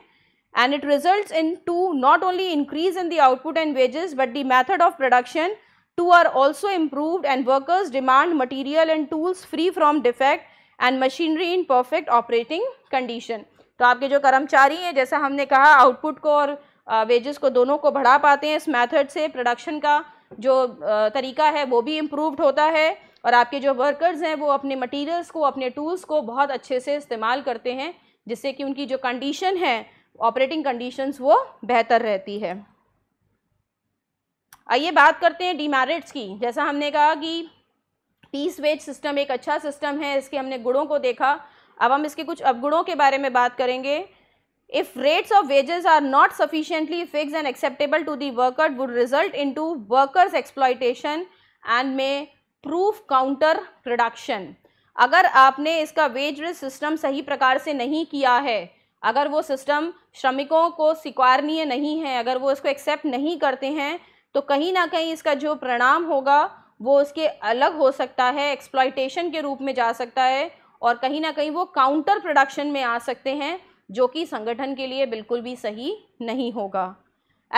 and it results in two not only increase in the output and wages but the method of production two are also improved and workers demand material and tools free from defect and machinery in perfect operating condition to aapke jo karmchari हैं jaisa humne kaha output ko aur wages ko dono ko badha pate hain is method se production ka jo tarika hai wo bhi improved hota hai और आपके जो workers हैं वो अपने materials को अपने tools को बहुत अच्छे से इस्तेमाल करते हैं जिससे कि उनकी जो कंडीशन है ऑपरेटिंग कंडीशंस वो बेहतर रहती है आइए बात करते हैं डीमेरिट्स की जैसा हमने कहा कि पीस वेज सिस्टम एक अच्छा सिस्टम है इसके हमने गुणों को देखा अब हम इसके कुछ अवगुणों के बारे में बात करेंगे if rates of wages are not sufficiently fix and acceptable to the worker would result in to workers exploitation and may prove counter production अगर आपने इसका वेज सिस्टम सही प्रकार से नहीं किया है अगर वो सिस्टम श्रमिकों को स्वीकारनीय नहीं है अगर वो इसको एक्सेप्ट नहीं करते हैं तो कहीं ना कहीं इसका जो परिणाम होगा वो उसके अलग हो सकता है एक्सप्लाइटेशन के रूप में जा सकता है और कहीं ना कहीं वो काउंटर प्रोडक्शन में आ सकते हैं जो कि संगठन के लिए बिल्कुल भी सही नहीं होगा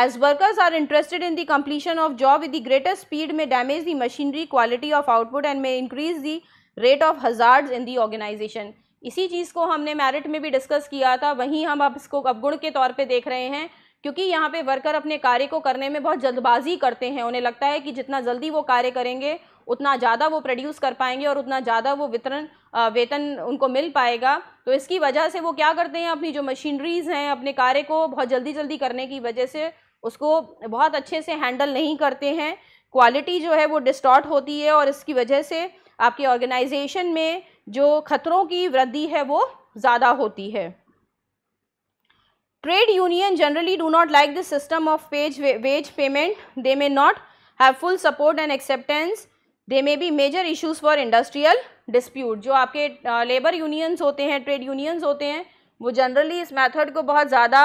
as workers are interested in the completion of job with the greatest speed may damage the machinery quality of output and may increase the rate of hazard in the organisation इसी चीज़ को हमने मेरिट में भी discuss किया था वहीं हम अब इसको अवगुण के तौर पे देख रहे हैं क्योंकि यहाँ पे वर्कर अपने कार्य को करने में बहुत जल्दबाजी करते हैं उन्हें लगता है कि जितना जल्दी वो कार्य करेंगे उतना ज़्यादा वो प्रोड्यूस कर पाएंगे और उतना ज़्यादा वो वितरण वेतन उनको मिल पाएगा तो इसकी वजह से वो क्या करते हैं अपनी जो मशीनरीज़ हैं अपने कार्य को बहुत जल्दी जल्दी करने की वजह से उसको बहुत अच्छे से हैंडल नहीं करते हैं क्वालिटी जो है वो डिस्टॉर्ट होती है और इसकी वजह से आपके ऑर्गेनाइजेशन में जो खतरों की वृद्धि है वो ज़्यादा होती है trade union generally do not like the system of piece wage payment they may not have full support and acceptance they may be major issues for industrial dispute जो आपके लेबर यूनियंस होते हैं ट्रेड यूनियंस होते हैं वो generally इस method को बहुत ज़्यादा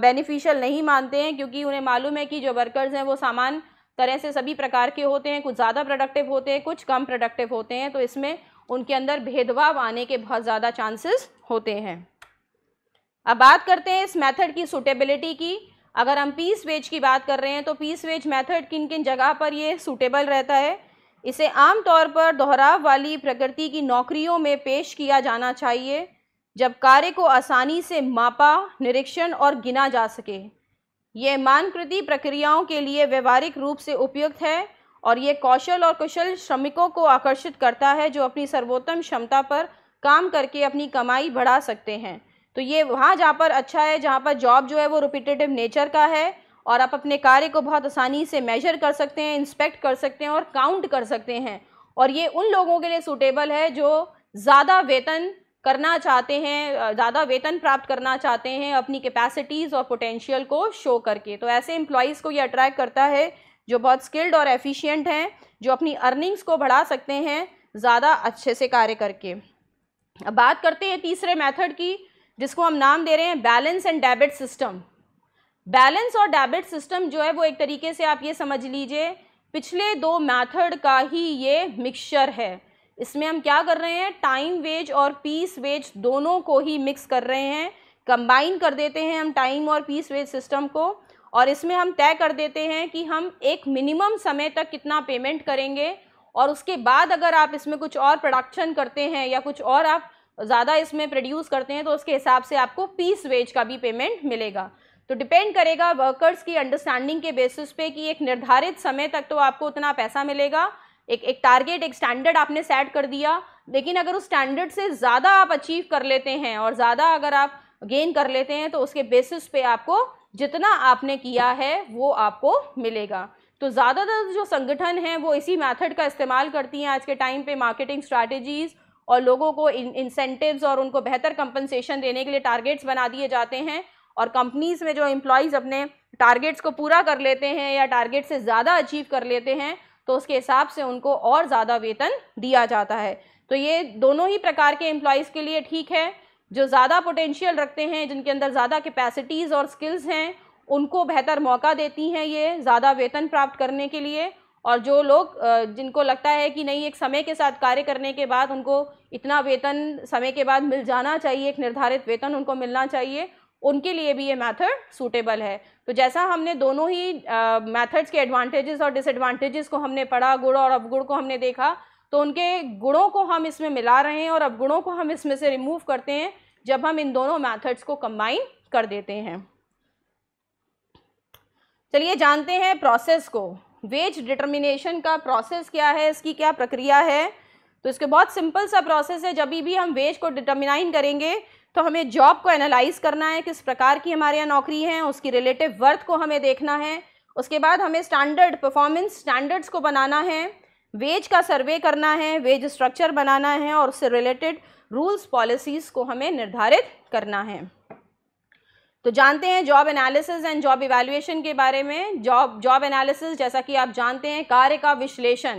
बेनिफिशियल नहीं मानते हैं क्योंकि उन्हें मालूम है कि जो वर्कर्स हैं वो सामान तरह से सभी प्रकार के होते हैं कुछ ज़्यादा प्रोडक्टिव होते हैं कुछ कम प्रोडक्टिव होते हैं तो इसमें उनके अंदर भेदभाव आने के बहुत ज़्यादा चांसेस होते हैं अब बात करते हैं इस मेथड की सुटेबिलिटी की अगर हम पीस वेज की बात कर रहे हैं तो पीस वेज मेथड किन किन जगह पर ये सूटेबल रहता है इसे आमतौर पर दोहराव वाली प्रकृति की नौकरियों में पेश किया जाना चाहिए जब कार्य को आसानी से मापा निरीक्षण और गिना जा सके ये मानकृति प्रक्रियाओं के लिए व्यवहारिक रूप से उपयुक्त है और ये कौशल और कुशल श्रमिकों को आकर्षित करता है जो अपनी सर्वोत्तम क्षमता पर काम करके अपनी कमाई बढ़ा सकते हैं तो ये वहाँ जहाँ पर अच्छा है जहाँ पर जॉब जो है वो रिपीटेटिव नेचर का है और आप अपने कार्य को बहुत आसानी से मेजर कर सकते हैं इंस्पेक्ट कर सकते हैं और काउंट कर सकते हैं और ये उन लोगों के लिए सूटेबल है जो ज़्यादा वेतन करना चाहते हैं ज़्यादा वेतन प्राप्त करना चाहते हैं अपनी कैपेसिटीज़ और पोटेंशियल को शो करके तो ऐसे एम्प्लॉयज़ को ये अट्रैक्ट करता है जो बहुत स्किल्ड और एफिशिएंट हैं जो अपनी अर्निंग्स को बढ़ा सकते हैं ज़्यादा अच्छे से कार्य करके अब बात करते हैं तीसरे मेथड की जिसको हम नाम दे रहे हैं balance and debit system balance और डेबिट सिस्टम जो है वो एक तरीके से आप ये समझ लीजिए पिछले दो मैथड का ही ये मिक्सचर है इसमें हम क्या कर रहे हैं टाइम वेज और पीस वेज दोनों को ही मिक्स कर रहे हैं कंबाइन कर देते हैं हम टाइम और पीस वेज सिस्टम को और इसमें हम तय कर देते हैं कि हम एक मिनिमम समय तक कितना पेमेंट करेंगे और उसके बाद अगर आप इसमें कुछ और प्रोडक्शन करते हैं या कुछ और आप ज़्यादा इसमें प्रोड्यूस करते हैं तो उसके हिसाब से आपको पीस वेज का भी पेमेंट मिलेगा तो डिपेंड करेगा वर्कर्स की अंडरस्टैंडिंग के बेसिस पे कि एक निर्धारित समय तक तो आपको उतना पैसा मिलेगा एक एक टारगेट एक स्टैंडर्ड आपने सेट कर दिया लेकिन अगर उस स्टैंडर्ड से ज़्यादा आप अचीव कर लेते हैं और ज़्यादा अगर आप गेन कर लेते हैं तो उसके बेसिस पे आपको जितना आपने किया है वो आपको मिलेगा तो ज़्यादातर जो संगठन हैं वो इसी मेथड का इस्तेमाल करती हैं आज के टाइम पे मार्केटिंग स्ट्रैटेजीज़ और लोगों को इंसेंटिव्स और उनको बेहतर कंपनसेशन देने के लिए टारगेट्स बना दिए जाते हैं और कंपनीज़ में जो एम्प्लॉयज़ अपने टारगेट्स को पूरा कर लेते हैं या टारगेट से ज़्यादा अचीव कर लेते हैं तो उसके हिसाब से उनको और ज़्यादा वेतन दिया जाता है तो ये दोनों ही प्रकार के एम्प्लॉयज़ के लिए ठीक है जो ज़्यादा पोटेंशियल रखते हैं जिनके अंदर ज़्यादा कैपेसिटीज़ और स्किल्स हैं उनको बेहतर मौका देती हैं ये ज़्यादा वेतन प्राप्त करने के लिए और जो लोग जिनको लगता है कि नहीं एक समय के साथ कार्य करने के बाद उनको इतना वेतन समय के बाद मिल जाना चाहिए एक निर्धारित वेतन उनको मिलना चाहिए उनके लिए भी ये मेथड सूटेबल है तो जैसा हमने दोनों ही मेथड्स के एडवांटेजेस और डिसएडवांटेजेस को हमने पढ़ा गुण और अवगुण को हमने देखा तो उनके गुणों को हम इसमें मिला रहे हैं और अवगुणों को हम इसमें से रिमूव करते हैं जब हम इन दोनों मैथड्स को कम्बाइन कर देते हैं चलिए जानते हैं प्रोसेस को वेज डिटर्मिनेशन का प्रोसेस क्या है इसकी क्या प्रक्रिया है तो इसके बहुत सिंपल सा प्रोसेस है जब भी हम वेज को डिटर्मिनाइन करेंगे तो हमें जॉब को एनालाइज करना है किस प्रकार की हमारे यहाँ नौकरी है उसकी रिलेटिव वर्थ को हमें देखना है उसके बाद हमें स्टैंडर्ड परफॉर्मेंस स्टैंडर्ड्स को बनाना है वेज का सर्वे करना है वेज स्ट्रक्चर बनाना है और उससे रिलेटेड रूल्स पॉलिसीज़ को हमें निर्धारित करना है तो जानते हैं job analysis and job evaluation के बारे में जॉब जॉब एनालिसिस जैसा कि आप जानते हैं कार्य का विश्लेषण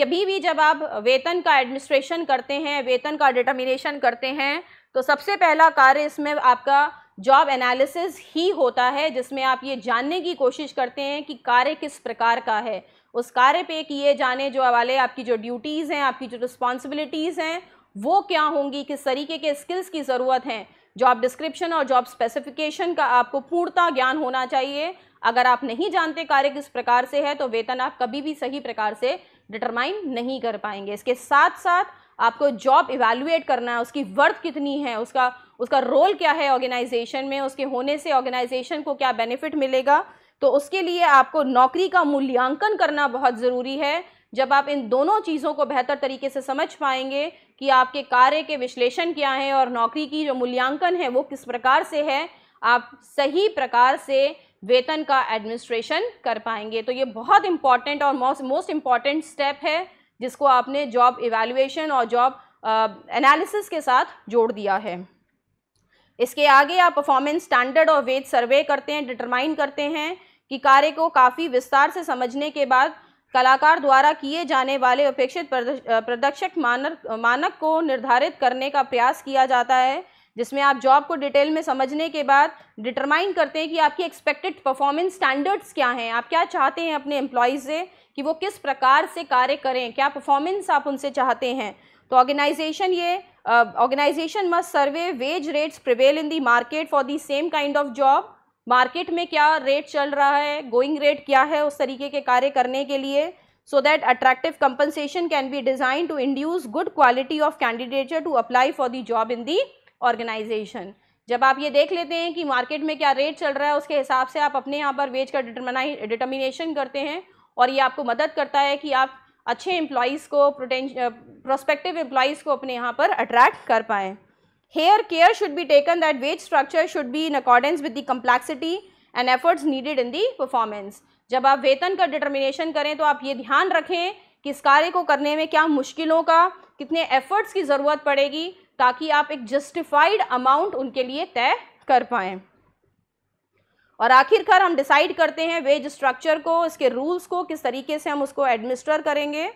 कभी भी जब आप वेतन का एडमिनिस्ट्रेशन करते हैं वेतन का डिटर्मिनेशन करते हैं तो सबसे पहला कार्य इसमें आपका जॉब एनालिसिस ही होता है जिसमें आप ये जानने की कोशिश करते हैं कि कार्य किस प्रकार का है उस कार्य पे किए जाने जो वाले आपकी जो ड्यूटीज़ हैं आपकी जो रिस्पॉन्सिबिलिटीज़ हैं वो क्या होंगी किस तरीके के स्किल्स की ज़रूरत हैं जॉब डिस्क्रिप्शन और जॉब स्पेसिफिकेशन का आपको पूर्णता ज्ञान होना चाहिए अगर आप नहीं जानते कार्य किस प्रकार से है तो वेतन आप कभी भी सही प्रकार से डिटरमाइन नहीं कर पाएंगे इसके साथ साथ आपको जॉब इवेल्युएट करना है उसकी वर्थ कितनी है उसका उसका रोल क्या है ऑर्गेनाइजेशन में उसके होने से ऑर्गेनाइजेशन को क्या बेनिफिट मिलेगा तो उसके लिए आपको नौकरी का मूल्यांकन करना बहुत ज़रूरी है जब आप इन दोनों चीज़ों को बेहतर तरीके से समझ पाएंगे कि आपके कार्य के विश्लेषण क्या है और नौकरी की जो मूल्यांकन है वो किस प्रकार से है आप सही प्रकार से वेतन का एडमिनिस्ट्रेशन कर पाएंगे तो ये बहुत इंपॉर्टेंट और मोस्ट मोस्ट इम्पॉर्टेंट स्टेप है जिसको आपने जॉब इवेल्युएशन और जॉब एनालिसिस के साथ जोड़ दिया है इसके आगे आप परफॉर्मेंस स्टैंडर्ड और वेज सर्वे करते हैं डिटरमाइन करते हैं कि कार्य को काफ़ी विस्तार से समझने के बाद कलाकार द्वारा किए जाने वाले अपेक्षित प्रदर्शक मानक मानक को निर्धारित करने का प्रयास किया जाता है जिसमें आप जॉब को डिटेल में समझने के बाद डिटरमाइन करते हैं कि आपकी एक्सपेक्टेड परफॉर्मेंस स्टैंडर्ड्स क्या हैं आप क्या चाहते हैं अपने एम्प्लॉयज़ से कि वो किस प्रकार से कार्य करें क्या परफॉर्मेंस आप उनसे चाहते हैं तो ऑर्गेनाइजेशन ये organisation must survey wage rates prevail in the market for the same kind of job market में क्या रेट चल रहा है गोइंग रेट क्या है उस तरीके के कार्य करने के लिए so that attractive compensation can be design to induce good quality of candidates to apply for the job in the organisation जब आप ये देख लेते हैं कि मार्केट में क्या रेट चल रहा है उसके हिसाब से आप अपने यहाँ पर वेज का डिटर्मिनेशन करते हैं और ये आपको मदद करता है कि आप अच्छे एम्प्लॉयज़ को प्रोटेंश प्रोस्पेक्टिव एम्प्लॉयज़ को अपने यहाँ पर अट्रैक्ट कर पाएँ here care should be taken that wage structure should be in accordance with the complexity and efforts needed in the performance जब आप वेतन का डिटर्मिनेशन करें तो आप ये ध्यान रखें कि इस कार्य को करने में क्या मुश्किलों का कितने एफर्ट्स की ज़रूरत पड़ेगी ताकि आप एक जस्टिफाइड अमाउंट उनके लिए तय कर पाएँ और आखिरकार हम डिसाइड करते हैं वेज स्ट्रक्चर को इसके रूल्स को किस तरीके से हम उसको एडमिनिस्टर करेंगे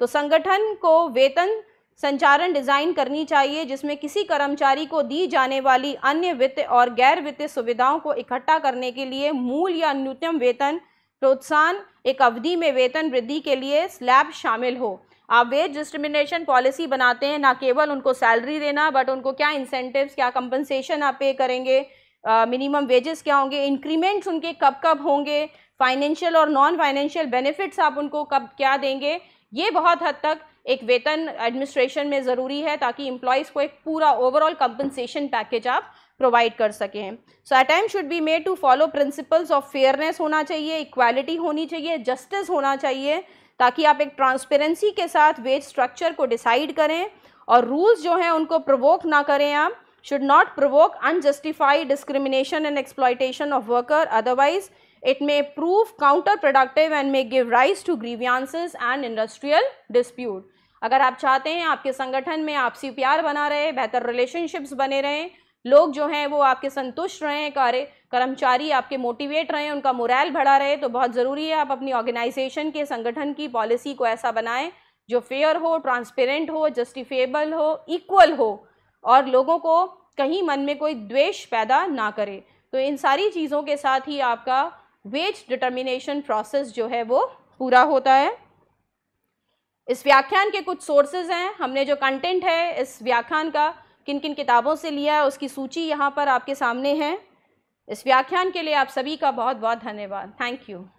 तो संगठन को वेतन संचारण डिज़ाइन करनी चाहिए जिसमें किसी कर्मचारी को दी जाने वाली अन्य वित्त और गैर वित्त सुविधाओं को इकट्ठा करने के लिए मूल या न्यूनतम वेतन प्रोत्साहन एक अवधि में वेतन वृद्धि के लिए स्लैब शामिल हो आप वेज डिस्क्रिमिनेशन पॉलिसी बनाते हैं ना केवल उनको सैलरी देना बट उनको क्या इंसेंटिव्स क्या कंपनसेशन आप पे करेंगे मिनिमम uh, वेजेस क्या होंगे इंक्रीमेंट्स उनके कब कब होंगे फाइनेंशियल और नॉन फाइनेंशियल बेनिफिट्स आप उनको कब क्या देंगे ये बहुत हद तक एक वेतन एडमिनिस्ट्रेशन में ज़रूरी है ताकि एम्प्लॉयज़ को एक पूरा ओवरऑल कंपनसेशन पैकेज आप प्रोवाइड कर सकें so attempt should be made to follow principles of fairness होना चाहिए इक्वालिटी होनी चाहिए जस्टिस होना चाहिए ताकि आप एक ट्रांसपेरेंसी के साथ वेज स्ट्रक्चर को डिसाइड करें और रूल्स जो हैं उनको प्रोवोक ना करें आप should not provoke unjustified discrimination and exploitation of worker otherwise it may prove counter productive and may give rise to grievances and industrial dispute अगर आप चाहते हैं आपके संगठन में आपसी प्यार बना रहे बेहतर रिलेशनशिप्स बने रहें लोग जो हैं वो आपके संतुष्ट रहें कार्य कर्मचारी आपके मोटिवेट रहें उनका मोरल बढ़ा रहे तो बहुत ज़रूरी है आप अपनी ऑर्गेनाइजेशन के संगठन की पॉलिसी को ऐसा बनाएं जो फेयर हो ट्रांसपेरेंट हो जस्टिफेबल हो इक्वल हो और लोगों को कहीं मन में कोई द्वेष पैदा ना करे तो इन सारी चीज़ों के साथ ही आपका वेज डिटर्मिनेशन प्रोसेस जो है वो पूरा होता है इस व्याख्यान के कुछ सोर्सेज हैं हमने जो कंटेंट है इस व्याख्यान का किन किन किताबों से लिया है उसकी सूची यहाँ पर आपके सामने है इस व्याख्यान के लिए आप सभी का बहुत बहुत धन्यवाद थैंक यू